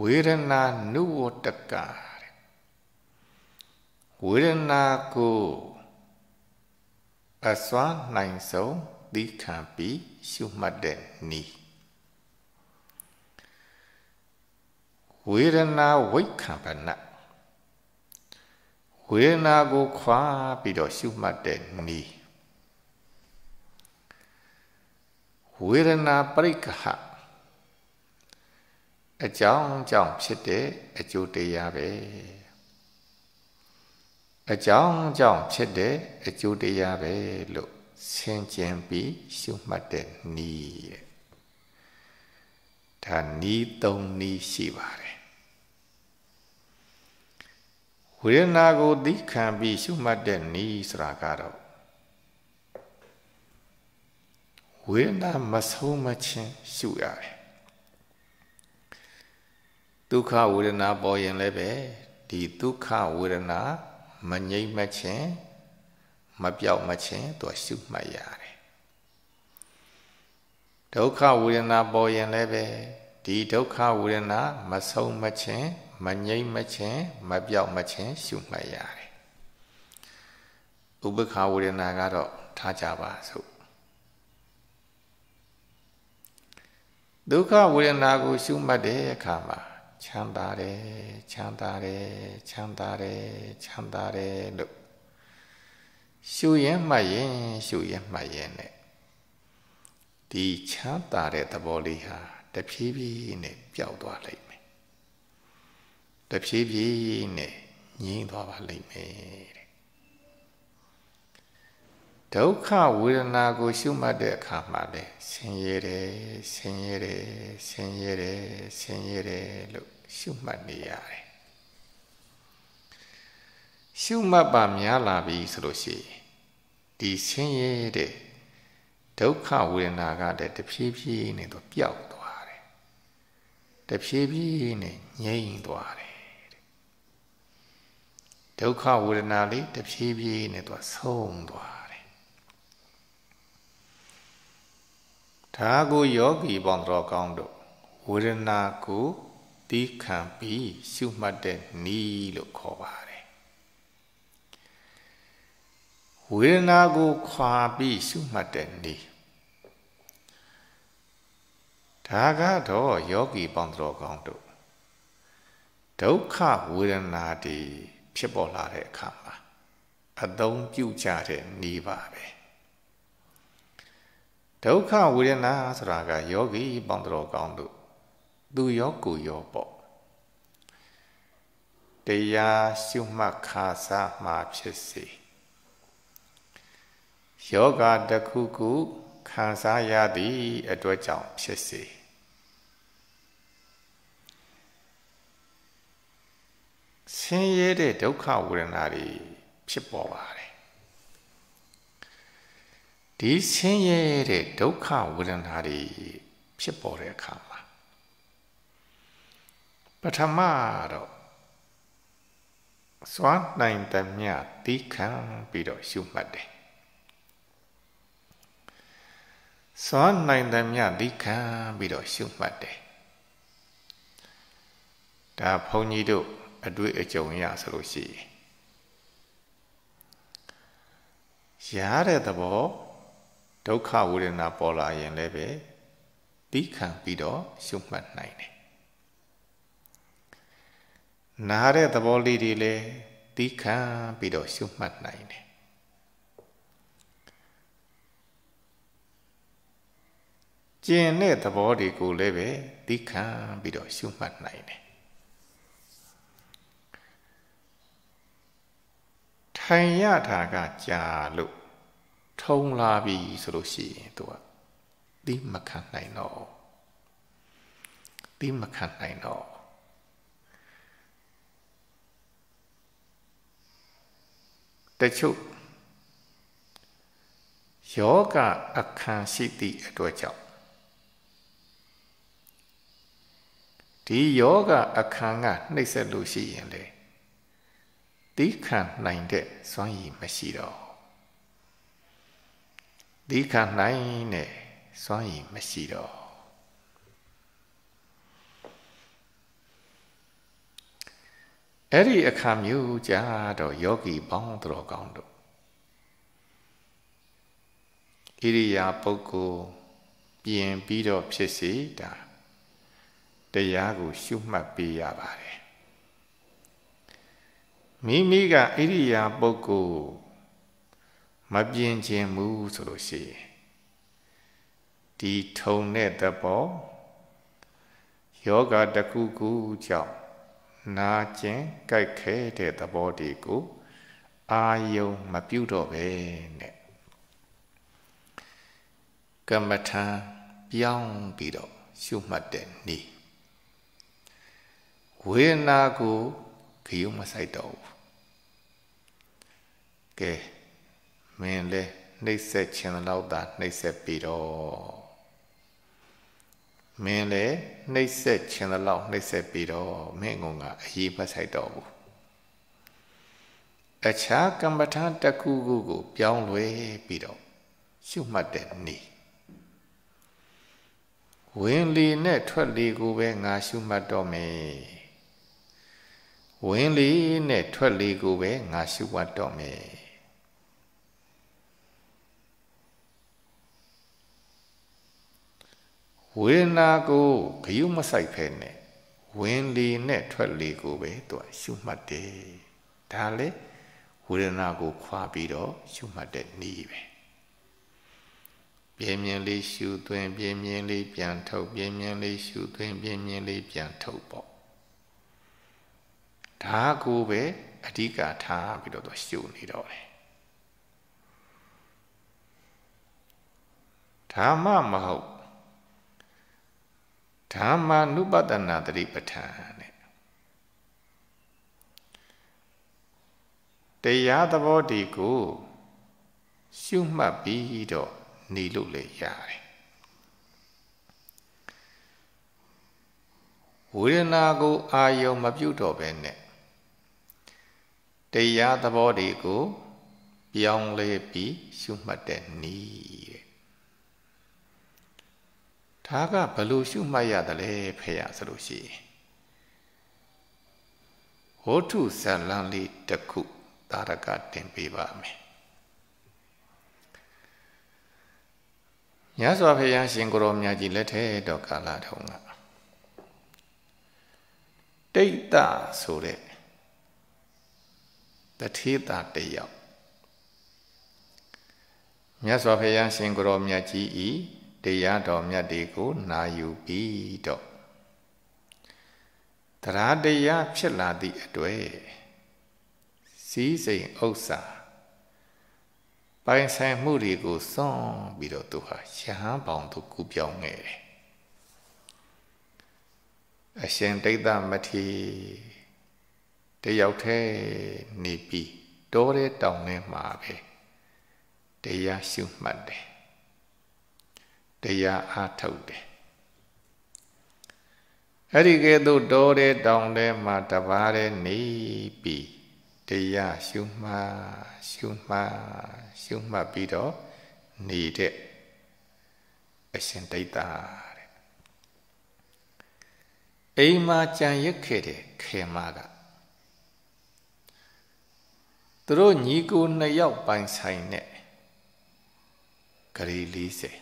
ဝေဒနာနုဝတကတဲ့ဝေဒနာကိုအစွမ်းနိုင်ဆုံးသိခံပြီးရှုမှတ်တဲ့ဤဝေဒနာဝိခံပနတ်ဝေဒနာကိုခွာပြီးတော့ရှုမှတ်တဲ့နီးဝေဒနာပရိက္ခဟအကြောင်းကြောင့်ဖြစ်တဲ့အကျိုးတရားပဲအကြောင်းကြောင့်ဖြစ်တဲ့အကျိုးတရားပဲလို့ဆင်ခြင်ပြီးရှုမှတ်တဲ့နီးတဲ့ဒါနီးသုံးနီးရှိပါတယ်ဝေဒနာကိုသိခံပြီးရှုမှတ်တဲ့ဤဆိုတာကတော့ဝေဒနာမဆုံးမခြင်းရှုရတယ်ဒုက္ခဝေဒနာ ပေါ်ရင်လည်းပဲဒီဒုက္ခဝေဒနာမငြိမ့်မခြင်းမပြောက်မခြင်းသူရှုမှတ်ရတယ်ဒုက္ခဝေဒနာ ပေါ်ရင်လည်းပဲဒီဒုက္ခဝေဒနာ မဆုံးမခြင်းမငြိမ့်မချင်းမပြောက်မချင်းရှုမှတ်ရတယ်ဥပ္ပခာဝေဒနာကတော့ထားကြပါစို့ဒုက္ခဝေဒနာကို ရှုမှတ်တဲ့အခါမှာချမ်းသာတယ်ချမ်းသာတယ်ချမ်းသာတယ်ချမ်းသာတယ်လို့ရှုရင်မှတ်ရင် ရှုရင်မှတ်ရင်နဲ့ဒီချမ်းသာတဲ့သဘောလေးဟာတဖြည်းဖြည်းနဲ့ပျောက်သွားလိုက်တဖြည်းဖြည်းနဲ့ငြိမ်းသွားပါလိမ့်မယ်တဲ့ဒုက္ခဝေဒနာကို ရှုမှတ်တဲ့အခါမှာလဲဆင်းရဲတယ်ဆင်းရဲတယ်ဆင်းရဲတယ်ဆင်းရဲတယ်လို့ရှုမှတ်နေရတယ်ရှုမှတ်ပါများလာပြီဆိုလို့ရှိရင်ဒီဆင်းရဲတဲ့ဒုက္ခဝေဒနာကတဲ့တဖြည်းဖြည်းနဲ့တော့ပျောက်သွားတယ်တဖြည်းဖြည်းနဲ့ငြိမ်းသွားတယ်ဒုက္ခဝေဒနာလေးတဖြည်းဖြည်းနဲ့သူကဆုံးသွားတယ်ဒါကိုယောဂီပေါင်းတော်ကောင်းတို့ဝေဒနာကိုတီးခံပြီးရှုမှတ်တဲ့ဤလို့ခေါ်ပါတယ်ဝေဒနာကိုခွာပြီးရှုမှတ်တဲ့ဤဒါကတော့ယောဂီပေါင်းတော်ကောင်းတို့ဒုက္ခဝေဒနာတွေဖြစ်ပေါ်လာတဲ့အခါမှာအသုံးပြုကြတဲ့နေပါပဲဒုက္ခဝေဒနာဆိုတာကယောဂီပေါင်းတော်ကောင်းတို့သူယောကိုယောပေါ့တရားရှုမှတ်ခါစားမှဖြစ်စေယောဂတစ်ခုခုခံစားရသည့်အတွက်ကြောင့်ဖြစ်စေဆင်းရဲတဲ့ဒုက္ခဝေဒနာတွေဖြစ်ပေါ်ပါတယ်ဒီဆင်းရဲတဲ့ဒုက္ခဝေဒနာတွေဖြစ်ပေါ်တဲ့အခါမှာပထမတော့စွမ်းနိုင်တမျှတီးခံပြီးတော့ရှုမှတ်တယ်စွမ်းနိုင်တမျှတီးခံပြီးတော့ရှုမှတ်တယ်ဒါဘုန်းကြီးတို့အတွေ့အကြုံရဆိုလို့ရှိရင်ရားတဲ့သဘောဒုက္ခဝေဒနာပေါ်လာရင်လည်းပဲတိခံပြီးတော့ရှုမှတ်နိုင်တယ်နားတဲ့သဘောလေးတွေလည်းတိခံပြီးတော့ရှုမှတ်နိုင်တယ်ကျင်တဲ့သဘောတွေကိုလည်းပဲတိခံပြီးတော့ရှုမှတ်နိုင်တယ်ခံရတာကကြာလို့ထုံလာပြီဆိုလို့ရှိရင်သူကတိမခံနိုင်တော့တိမခံနိုင်တော့တချို့ယောဂအခံရှိသည့်အတွက်ကြောင့်ဒီယောဂအခံကနှိမ့်ဆက်လို့ရှိရင်လေသီးခံနိုင်တဲ့စွမ်းရည်မရှိတော့သီးခံနိုင်တဲ့စွမ်းရည်မရှိတော့အဲ့ဒီအခါမျိုးကြတော့ယောဂီပေါင်းတော်ကောင်းတို့ကိရိယာပုဂ္ဂိုလ်ပြင်ပြီးတော့ဖြစ်စေတာတရားကိုရှုမှတ်ပေးရပါတယ်မိမိကဣရိယာပုဂ္ဂိုလ်မပြင်းခြင်းဘူးဆိုလို့ရှိရင်ဒီထုံတဲ့သဘောယောဂတခုခုကြောင့်နာကျင်ကြိုက်ခဲတဲ့သဘောတွေကိုအာယုံမပြုတ်တော့ပဲနဲ့ကမ္မထံပြောင်းပြီးတော့ရှုမှတ်တဲ့ဤဝေနာကိုခရုံမဆိုင်တော့ဘူးကဲမင်းလဲနှိပ်ဆက်ခြင်းလောက်သာနှိပ်ဆက်ပြီးတော့မင်းလဲနှိပ်ဆက်ခြင်းလောက်နှိပ်ဆက်ပြီးတော့မင်းကအရေးမဆိုင်တော့ဘူးအခြားကမ္မထာတစ်ခုခုကိုပြောင်းလဲပြီးတော့ရှုမှတ်တဲ့နေ့ဝင်လေနဲ့ထွက်လေကိုပဲငါရှုမှတ်တော့မယ်ဝင်လေနဲ့ထွက်လေကိုပဲငါရှုဝတ်တော့မယ်ဝေဒနာကိုဂယုမဆိုင်ဖဲနဲ့ဝင်လေနဲ့ထွက်လေကိုပဲသူကရှုမှတ်တယ်ဒါလေဝေဒနာကိုခွာပြီးတော့ရှုမှတ်တဲ့နည်းပဲပြင်းပြင်းလေးရှုသွင်းပြင်းပြင်းလေးပြန်ထုတ်ပြင်းပြင်းလေးရှုသွင်းပြင်းပြင်းလေးပြန်ထုတ်ပေါ့ဒါကိုပဲအဓိကထားပြီးတော့သူရှုနေတော့တယ်ဓမ္မမဟုတ်ဓမ္မာနုပတနာတတိပဋ္ဌာန်တဲ့တရားသဘောတည်းကိုရှုမှတ်ပြီးတော့နေလို့လည်းရတယ်ဝေဒနာကိုအာယုံမပြုတ်တော့ဘဲနဲ့တရားသဘောတွေကိုပြောင်းလဲပြီးရှုမှတ်တဲ့နည်းတဲ့ဒါကဘလို့ရှုမှတ်ရတယ်လဲဖေရဆိုလို့ရှိရင်ဟောထုဇလန်လေးတစ်ခုတာရကတင်ပေးပါမယ်ညစွာဖေရရှင်ကိုရောမြတ်ကြီးလက်ထက်တော်ကာလထုံးကတိတ်တဆိုတဲ့တထေတာတယောက်မြတ်စွာဘုရားရှင်ကိုရောမြတ်ကြီးဤတရားတော်မြတ်တွေကိုနာယူပြီးတော့တရားတရားဖြစ်လာသည့်အတွေ့စည်းစိမ်ဥစ္စာပိုင်ဆိုင်မှုတွေကိုစွန့်ပြီးတော့သူဟာရဟန်းပေါင်သို့ကူးပြောင်းခဲ့တယ်အရှင်ဒိဋ္ဌမထေရတယောက်တည်းနေပြီးတောတဲ့တောင်ထဲမှာပဲတရားရှုမှတ်တယ်တရားအားထုတ်တယ်အဲ့ဒီကဲသို့တောတဲ့တောင်ထဲမှာတပါးတဲ့နေပြီးတရားရှုမှရှုမှရှုမှတ်ပြီးတော့နေတဲ့အရှင်ဒိတ်တာတဲ့အိမ်မှာကြံရက်ခဲ့တဲ့ခေမကသူတို့ညီကိုနှစ်ယောက်ပိုင်ဆိုင်တဲ့ဂရီ40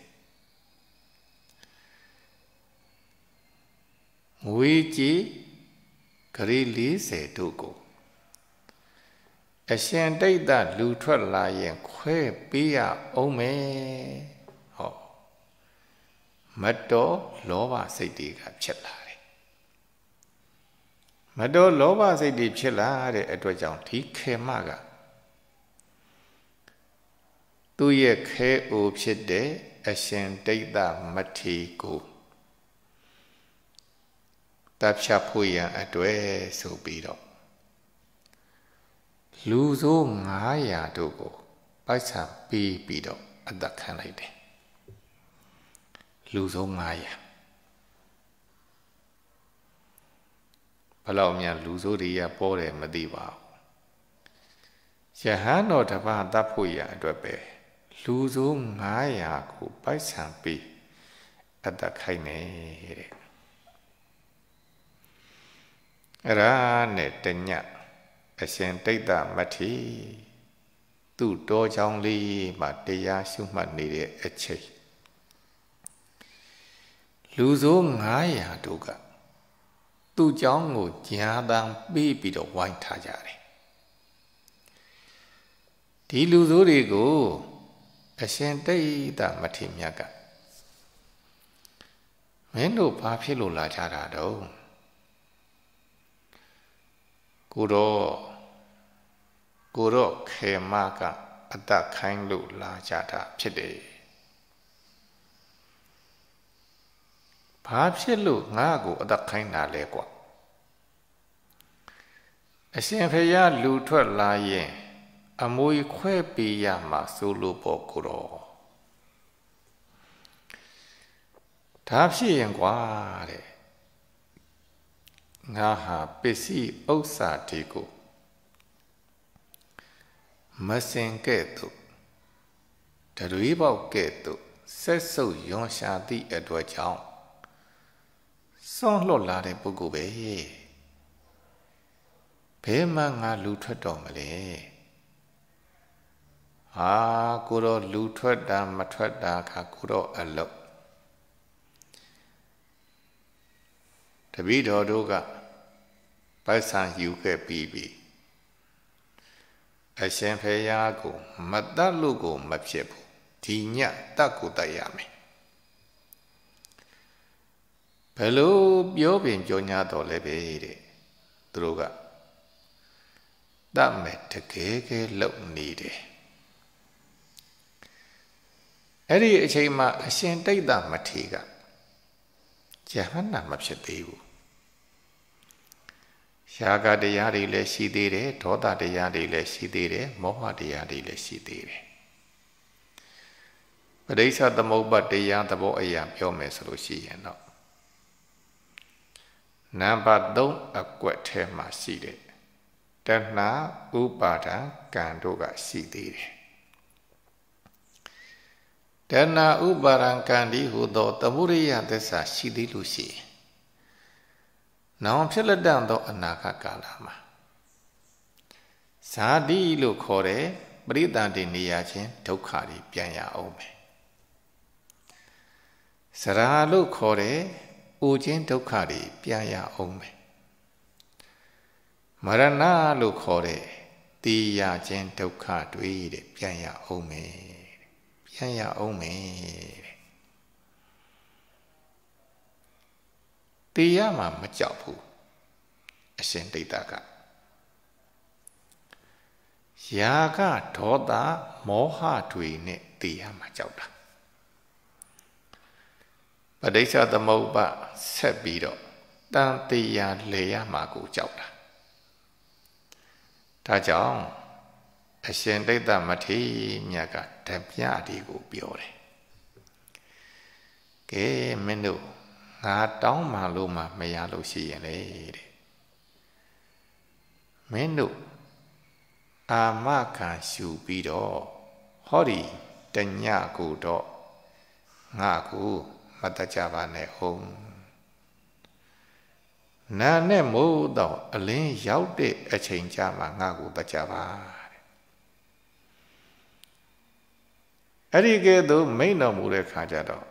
ငွေကြီးဂရီ40တို့ကိုအရှင်တိတ်တလူထွက်လာရင်ခွဲပေးရအောင်မယ်ဟောမတော်လောဘစိတ်တွေကဖြစ်လာတယ်မတော်လောဘစိတ်တွေဖြစ်လာတဲ့အတွက်ကြောင့်ဒီခေမကသူ့ရဲ့ခဲအိုဖြစ်တဲ့အရှင်ဒိဋ္ဌမထေကိုတပ်ဖြတ်ဖို့ရန်အတွက်ဆိုပြီးတော့လူဆို900တို့ကိုပိုက်ဆံပေးပြီးတော့အသက်ခံလိုက်တယ်လူဆို900ဘလောက်များလူဆိုတွေကပေါ်တယ်မသိပါဘူးယဟန်တော်တပါးတပ်ဖို့ရန်အတွက်ပဲလူဆို900ကိုပိုက်ဆံပေးအသက်ခိုင်းတယ်တဲ့အဲ့ဒါနဲ့တညအရှင်တိတ်တမထေသူ့တော်ချောင်းလေးမှာတရားရှုမှတ်နေတဲ့အချိန်လူဆို900တို့ကသူ့เจ้าကိုကြာတန်ပေးပြီးတော့ဝိုင်းထားကြတယ်ဒီလူဆိုတွေကိုအရှင်တိတ်တမထေမြတ်ကမင်းတို့ဘာဖြစ်လို့လာကြတာတုံးကိုတော့ကိုတော့ခေမကအတခိုင်းလို့လာကြတာဖြစ်တယ်ဘာဖြစ်လို့ငါ့ကိုအတခိုင်းတာလဲကွာအရှင်ဖေရလူထွက်လာရင်အမွေခွဲပေးရမှာဆိုလို့ပေါ့ကိုတော့ဒါဖြစ်ရင်ကွာတဲ့ငါဟာပစ္စည်းဥစ္စာတွေကိုမစင်ကဲ့သို့တရွေးပေါက်ကဲ့သို့ဆက်ဆုပ်ယွန်ရှာသည့်အတွက်ကြောင့်စွန့်လွတ်လာတဲ့ပုဂ္ဂိုလ်ပဲဘယ်မှငါလူထွက်တော်မလဲအာကိုတော့လူထွက်တာမထွက်တာခါကိုတော့အလုတ်တပည့်တော်တို့ကပိုက်ဆံယူခဲ့ပြီးပြီအရှင်ဖေရာကိုမတတ်လို့ကိုမဖြစ်ဘူးဒီညတတ်ကိုတတ်ရမယ်ဘယ်လိုပြောပင်ပြောညာတော်လဲပဲတဲ့သူတို့ကတတ်မယ်တကယ်ကဲလုံနေတယ်အဲ့ဒီအချိန်မှာအရှင်တိတ်တာမထေကယဟန္တာမဖြစ်သေးဘူးရှားကတရားတွေလည်းရှိသေးတယ်ဒေါသတရားတွေလည်းရှိသေးတယ်မောဟတရားတွေလည်းရှိသေးတယ်ပဋိစ္စသမုပ္ပါတရားသဘောအရာပြောမယ်ဆိုလို့ရှိရင်တော့နံပါတ်3အကွက်ထဲမှာရှိတဲ့တဏှာဥပါဒံကံတို့က ရှိသေးတယ်တဏဥပါရံကံဒီဟုသောတပုရိယသစ္စာရှိသည်လို့ရှိရင်နောင်ဖြစ်လက်တံသောအနာဂတ်ကာလမှာဇာတိလို့ခေါ်တဲ့ပရိသတ်တွေနေရခြင်းဒုက္ခတွေပြန်ရအောင်မယ်စရာလို့ခေါ်တဲ့အိုခြင်းဒုက္ခတွေပြန်ရအောင်မယ်မရဏလို့ခေါ်တဲ့တေရခြင်းဒုက္ခတွေတဲ့ပြန်ရအောင်မယ်ရရအောင်မယ်တဲ့တေရမှာမကြောက်ဘူးအရှင်ဒိဋ္ဌကယာကဒေါသမောဟတွေနဲ့တေရမှာကြောက်တာပဋိစ္စသမုပ္ပါဆက်ပြီးတော့တန်တေရလေရမှာကိုကြောက်တာဒါကြောင့်အရှင်တိတ်တမထေရမြတ်ကဓပြဒီကို ပြောတယ်ကဲမင်းတို့ငါတောင်းမှလို့မှမရလို့ရှိရင်လေတဲ့မင်းတို့အာမခံရှူပြီးတော့ဟောဒီတညကိုတော့ငါကိုမတတ်ကြပါနဲ့ဟုတ်နာနဲ့မို့တော့အလင်းရောက်တဲ့အချိန်ကြမှာငါကိုတတ်ကြပါအဲ့ဒီကဲ့သို့မိန့်တော်မူတဲ့ခါကြတော့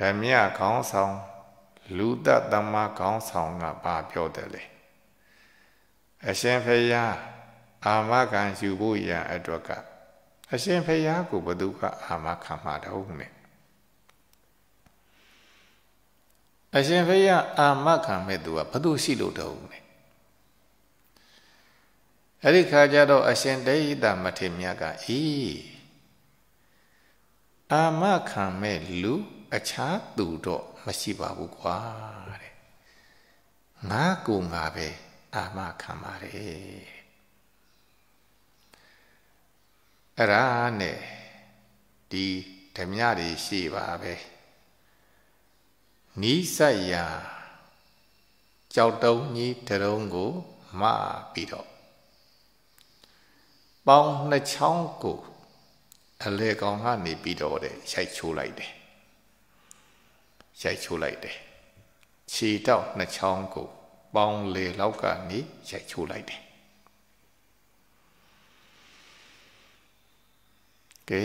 ဓမြခေါင်းဆောင် လူတတမခေါင်းဆောင်ကဘာပြောတယ်လဲအရှင်ဖေယားအာမခံယူဖို့ရန်အတွက်ကအရှင်ဖေယားကိုဘသူက အာမခံမှာတော့နဲ့အရှင်ဖေယားအာမခံမဲ့သူကဘသူရှိလို့တော့နဲ့အဲ့ဒီခါကျတော့အရှင်ဒိဋ္ဌမထေမြတ်ကဤအာမခံမဲ့လူအခြားသူတော့မရှိပါဘူးကွာတဲ့ငါကိုငါပဲအာမခံပါတယ်အဲ့ဒါနဲ့ဒီဓမြတွေရှိပါပဲနီးဆက်ရာကြောက်တုံးကြီးတရုံးကိုမပြီးတော့ပေါင်းနှစ်ချောင်းကိုအလေကောင်ကနေပြီးတော့တဲ့ရိုက်ချိုးလိုက်တယ်ရိုက်ချိုးလိုက်တယ်ခြေတောက်နှစ်ချောင်းကိုပေါင်းလေလောက်ကနေရိုက်ချိုးလိုက်တယ်ကဲ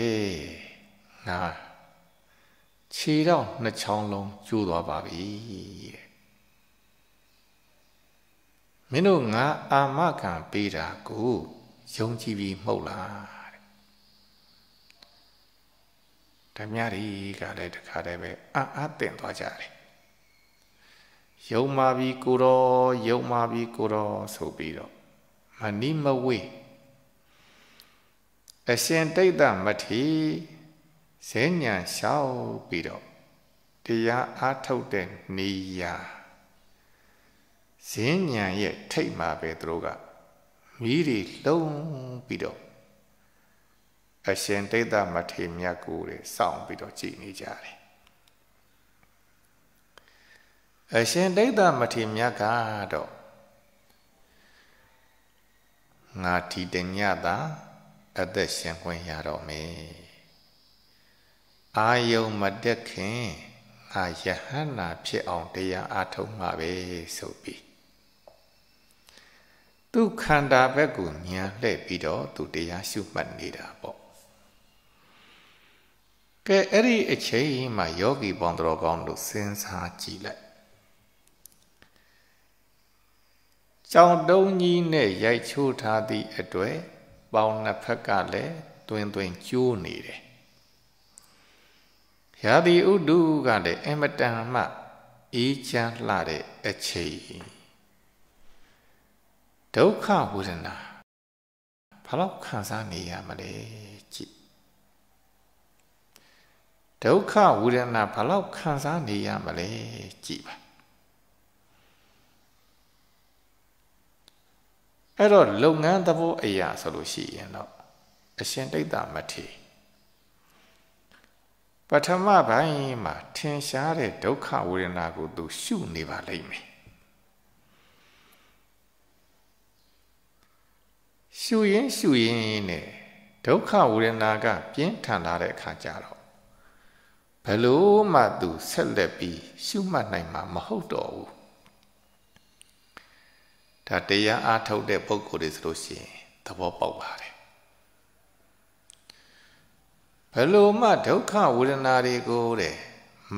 ငါခြေတောက်နှစ်ချောင်းလုံးကျိုးသွားပါပြီတဲ့မင်းတို့ငါအာမခံပေးတာကိုယုံကြည်ပြီးမှုတ်လားတဲ့ဓမ္မတွေကလည်းတခါတည်းပဲအာအာတင်သွားကြတယ်ယုံမာပြီးကိုတော်ယုံမာပြီးကိုတော်ဆိုပြီးတော့မနိမဝေအရှင်တိတ်တမထေဈဉ္ညာရှောက်ပြီးတော့တရားအားထုတ်တဲ့နေရာဈဉ္ညာရဲ့ထိတ်မှာပဲသူတို့ကမီးတွေလုံးပြီးတော့အရှင်တိတ်တမထေမြတ်ကိုယ်တွေစောင့်ပြီးတော့ကြည်နေကြတယ်အရှင်တိတ်တမထေမြတ်ကတော့ငါထီတညတာအသက်ရှင်ခွင့်ရတော့မယ်အာယုံမတက်ခင်ငါယဟန္တာဖြစ်အောင်တရားအားထုတ်မှာပဲဆိုပြီးသူခန္ဓာဘက်ကိုညံလှည့်ပြီးတော့သူတရားရှုမှတ်နေတာပေါ့ကဲအဲ့ဒီအချိန်မှာယောဂီပေါင်းတော်ကောင်းတို့စဉ်းစားကြည့်လိုက်ကြောင်တုံးကြီးနဲ့ရိုက်ချိုးထားသည့်အတွေ့ပေါင်းနှစ်ဖက်ကလည်းတွင်တွင်ကျိုးနေတယ်ရာသီဥတုကလည်းအင်မတန်မှအေးချမ်းလှတဲ့အချိန်ဒုက္ခဝေဒနာဘာလို့ခံစားနေရမလဲကြည့်ဒုက္ခဝေဒနာဘာလို့ခံစားနေရမလဲကြည့်ပါအဲ့တော့လုပ်ငန်းသဘောအရာဆိုလို့ရှိရင်တော့အရှင်တိတ်တာမထေပထမပိုင်းမှာထင်ရှားတဲ့ဒုက္ခဝေဒနာကိုသူရှုနေပါလိမ့်မယ်ရှူရင်းရှူရင်းနဲ့ဒုက္ခဝေဒနာက ပြင်းထန်လာတဲ့အခါကျတော့ဘလို့မှသူဆက်လက်ပြီးရှုမှတ်နိုင်မှာမဟုတ်တော့ဘူးဒါတရားအားထုတ်တဲ့ပုံကိုယ်တွေဆိုလို့ရှိရင်သဘောပေါက်ပါတယ်ဘလို့မှဒုက္ခဝေဒနာတွေကိုတဲ့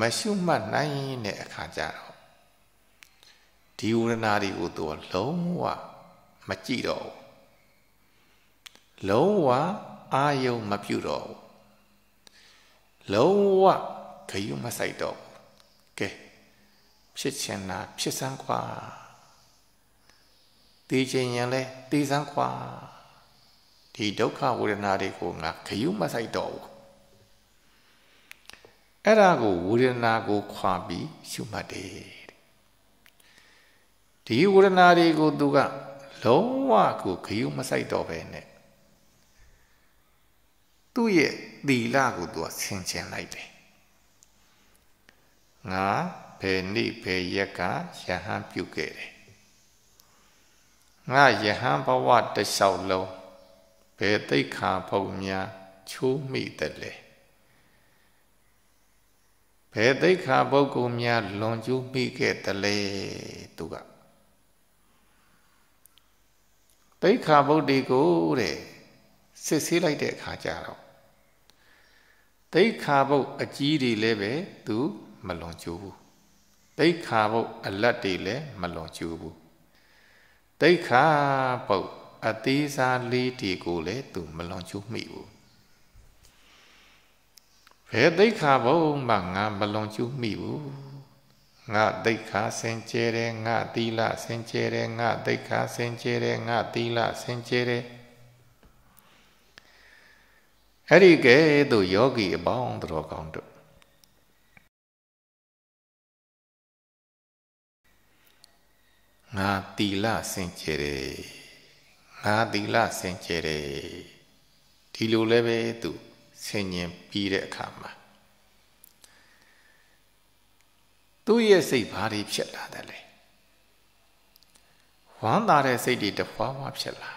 မရှုမှတ်နိုင်တဲ့အခါကျတော့ဒီဝေဒနာတွေကိုသူကလုံးဝမကြည့်တော့ဘူးလုံးဝအာယုံမပြုတော့ဘူးလုံးဝခရုမဆိုင်တော့ကဲဖြစ်ချင်တာဖြစ်စမ်းခွာသိချင်ရင်လဲသိစမ်းခွာဒီဒုက္ခဝေဒနာတွေကိုငါခရုမဆိုင်တော့ဘူးအဲ့ဒါကိုဝေဒနာကိုခွာပြီးရှုမှတ်တယ်ဒီဝေဒနာတွေကိုသူကလုံးဝကိုခရုမဆိုင်တော့ပဲနဲ့သူ့ရဲ့သီလကိုသူကဆင်ခြင်လိုက်တယ်ငါဘယ်နေ့ဘယ်ရက်ကယဟန်ပြုခဲ့တယ်ငါယဟန်ဘဝတစ်လျှောက်လုံးဘယ်သိခါဖုံများချိုးမိတယ်လဲဘယ်သိခါပုဂ္ဂိုလ်များလွန်ကျူးမိခဲ့တယ်လဲသူကသိခါဗုဒ္ဓေကိုတဲ့စစ်ဆေးလိုက်တဲ့အခါကျတော့တိတ်ခါဘုတ်အကြီးတွေလည်းပဲသူမလွန်ကျိုးဘူးတိတ်ခါဘုတ်အလတ်တွေလည်းမလွန်ကျိုးဘူးတိတ်ခါဘုတ်အသေးစားလေးတွေကိုလည်းသူမလွန်ကျိုးမိဘူးဘယ်တိတ်ခါဘုတ်မှငါမလွန်ကျိုးမိဘူးငါတိတ်ခါစင်ကြဲတယ်ငါသီလစင်ကြဲတယ်ငါတိတ်ခါစင်ကြဲတယ်ငါသီလစင်ကြဲတယ်အဲ့ဒီကဲသို့ယောဂီအပေါင်းတော်ကောင်းတို့ငါတီလစင်ကြယ်တယ်ငါတီလစင်ကြယ်တယ်ဒီလိုလည်းပဲသူဆင်ញင်ပြီးတဲ့အခါမှာသူ့ရဲ့စိတ်ဘာတွေဖြစ်လာတယ်လဲဝမ်းသာတဲ့စိတ်တွေတဖွာဖွာဖြစ်လာ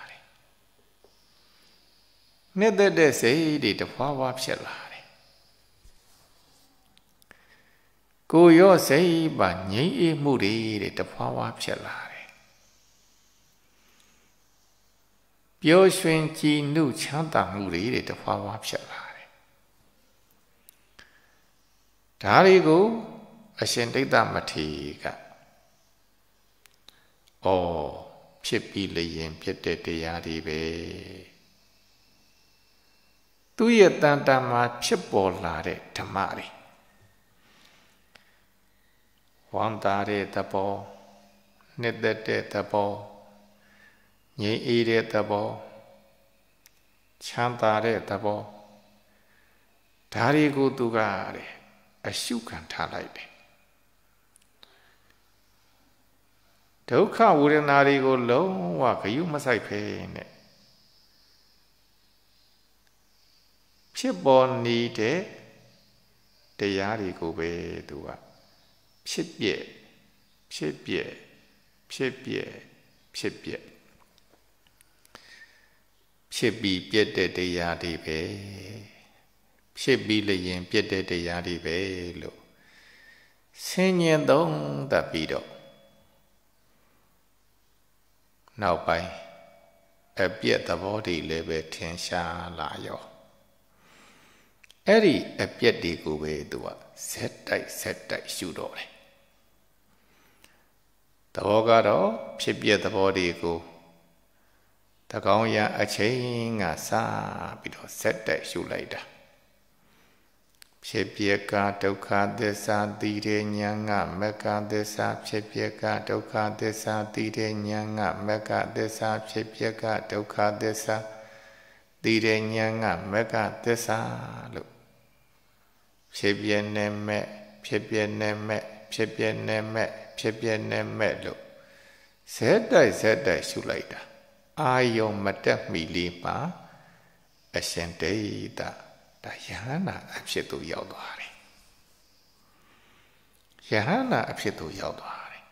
နှစ်သက်တဲ့စိတ်တွေတဖွာဖွာဖြစ်လာတယ်ကိုရော့စိတ်ပါငြိမ်းအေးမှုတွေတဲ့တဖွာဖွာဖြစ်လာတယ်ပျော်ရွှင်ကြည်နုချမ်းသာမှုတွေတဲ့တဖွာဖွာဖြစ်လာတယ်ဒါတွေကိုအရှင်ဒိဋ္ဌမထေရကဩဖြစ်ပြီးလျင် ဖြစ်တဲ့တရားတွေပဲသူ့ရဲ့တန်တန်မှာဖြစ်ပေါ်လာတဲ့ဓမ္မတွေဝမ်းသာတဲ့သဘောနှစ်သက်တဲ့သဘောငြိမ်အေးတဲ့သဘောချမ်းသာတဲ့သဘောဒါတွေကိုသူကတဲ့အရှုခံထားလိုက်တယ်ဒုက္ခဝေဒနာတွေကိုလုံးဝဂယုမဆိုင်ဖဲနဲ့ဖြစ်ပေါ်နေတဲ့တရားတွေကိုပဲသူကဖြစ်ပြက်ဖြစ်ပြက်ဖြစ်ပြက်ဖြစ်ပြက်ဖြစ်ပြီးပြက်တဲ့တရားတွေပဲဖြစ်ပြီးလျင်ပြက်တဲ့တရားတွေပဲလို့ဆင်းရဲသုံးသပ်ပြီးတော့နောက်ပိုင်းအပြက်သဘောတွေလည်းပဲထင်ရှားလာရောအဲ့ဒီအပြက်တွေကိုပဲသူကဇက်တိုက်ဇက်တိုက်ရှုတော့တယ်သဘောကတော့ဖြစ်ပြက်သဘောတွေကိုတကောင်ရအချိန်ကစပြီးတော့ဇက်တိုက်ရှုလိုက်တာဖြစ်ပြက်ကဒုက္ခသစ္စာတည်တဲ့ဉာဏ်ကမက္ကသစ္စာ ဖြစ်ပြက်ကဒုက္ခသစ္စာတည်တဲ့ဉာဏ်ကမက္ကသစ္စာ ဖြစ်ပြက်ကဒုက္ခသစ္စာတည်တဲ့ဉာဏ်ကမက္ကသစ္စာလို့ဖြစ်ပြနေမဲ့ဖြစ်ပြနေမဲ့ဖြစ်ပြနေမဲ့ဖြစ်ပြနေမဲ့လို့ဇက်တိုက်ဇက်တိုက်ရှုလိုက်တာ အာယုံမတက်မီလေးမှာအရှင်တေတဒါယဟနာအဖြစ်သူရောက်သွားတယ်ယဟနာအဖြစ်သူရောက်သွားတယ်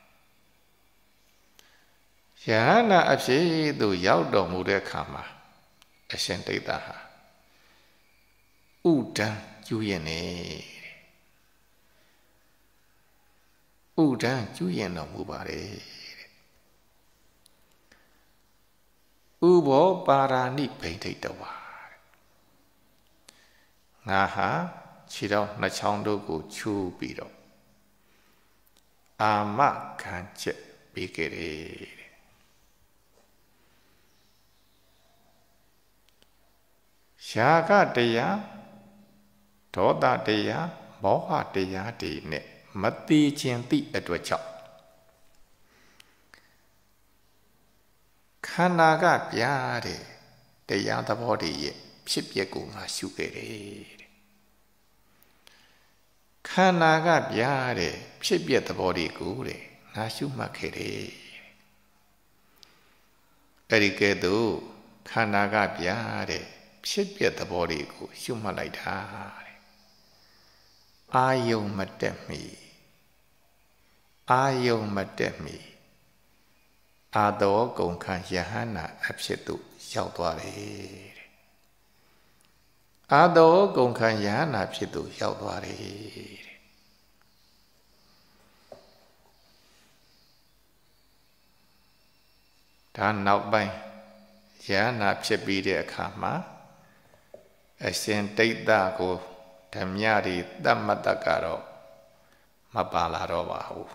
ယဟနာအဖြစ်သူရောက်တော်မူတဲ့အခါမှာအရှင်တေတဟာဥဒ္ဒံကျူးရင်နေဥဒံကျူးရင်တော်မူပါတယ်ဥဘောပါရာဏိဗိဒိတ်တဝါငါဟာခြေတော်နှချောင်းတို့ကိုချူပြီးတော့အာမခံချက်ပေးခဲ့တယ်ရှားကတရားဒေါသတရားမောဟတရားတွေနဲ့မတိခြင်းတိအတွက်ကြောင့်ခန္ဓာကပြားတဲ့တရားသဘောတွေရဲ့ဖြစ်ပျက်ကိုငါရှုခဲ့တယ်တဲ့ခန္ဓာကပြားတဲ့ဖြစ်ပျက်သဘောတွေကိုတဲ့ငါရှုမှတ်ခဲ့တယ်အဲ့ဒီကဲ့သို့ခန္ဓာကပြားတဲ့ဖြစ်ပျက်သဘောတွေကို ရှုမှတ်လိုက်တာအာယုံမတက်မီ အာယုံမတက်မီအာတော်ကုံခန့်ယဟန္တာအဖြစ်သို့ရောက်သွားတယ်တဲ့အာတော်ကုံခန့်ယဟန္တာဖြစ်သို့ရောက်သွားတယ်တဲ့ဒါနောက်ပိုင်းယဟန္တာဖြစ်ပြီးတဲ့အခါမှာအရှင်တိတ်တကိုဓမြတွေတတ်မတ်တကတော့မပါလာတော့ပါဘူး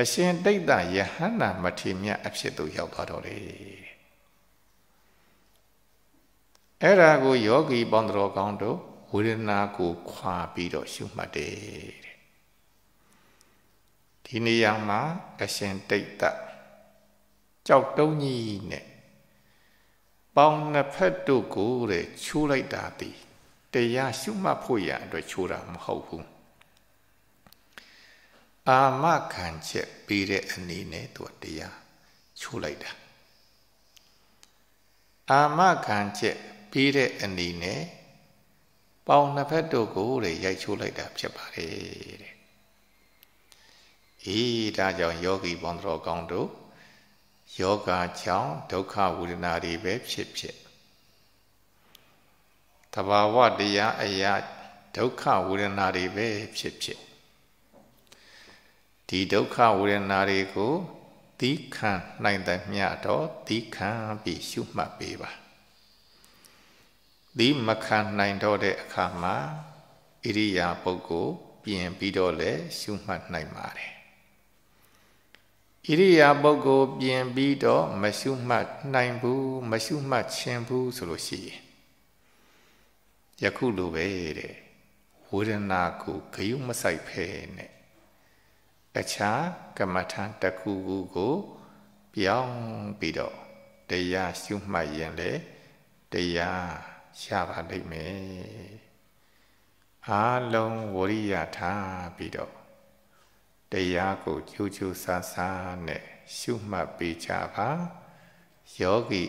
အရှင်တိတ်တယဟန္တာမထေမြတ်အဖြစ်သို့ရောက်သွားတော့လေအဲ့ဒါကိုယောဂီပေါင်းတော်ကောင်းတို့ဝေဒနာကို ခွာပြီးတော့ရှုမှတ်တယ်တဲ့ဒီနေရာမှာအရှင်တိတ်တကြောက်တုံးကြီးနဲ့ပေါင်းနှစ်ဖက်တို့ကိုတဲ့ချိုးလိုက်တာတည်တရားရှုမှတ်ဖို့ရအတွက်ချိုးတာမဟုတ်ဘူးအာမခံချက်ပေးတဲ့အနေနဲ့သူတရားချိုးလိုက်တာအာမခံချက်ပေးတဲ့အနေနဲ့ပေါင်းနှစ်ဖက်တို့ကိုတဲ့ရိုက်ချိုးလိုက်တာဖြစ်ပါတယ်တဲ့အေးဒါကြောင့်ယောဂီဘုံတော်ကောင်းတို့ယောဂကြောင့်ဒုက္ခဝေဒနာတွေပဲဖြစ်ဖြစ်တဘာဝတရားအရာဒုက္ခဝေဒနာတွေပဲဖြစ်ဖြစ်ဒီဒုက္ခဝေဒနာတွေကို သီးခံနိုင်တဲ့မြတ်တော့သီးခံပြီးရှုမှတ်ပေးပါသီးမခံနိုင်တော့တဲ့အခါမှာဣရိယာပုဂ္ဂိုလ်ပြင်ပြီးတော့လဲရှုမှတ်နိုင်ပါတယ်ဣရိယာပုဂ္ဂိုလ်ပြင်ပြီးတော့မရှုမှတ်နိုင်ဘူးမရှုမှတ်ခြင်းဘူးဆိုလို့ရှိရင်ယခုလိုပဲတဲ့ဝေဒနာကိုဂယုမဆိုင်ဖဲနဲ့တခြားကမ္မထံတစ်ခုခုကို ပြောင်းပြီးတော့တရားရှုမှတ်ရင်လေတရားရပါလိမ့်မယ်အာလုံးဝရိယထားပြီးတော့တရားကိုကြိုးကြိုးစားစားနဲ့ရှုမှတ်ပေးကြပါယောဂီ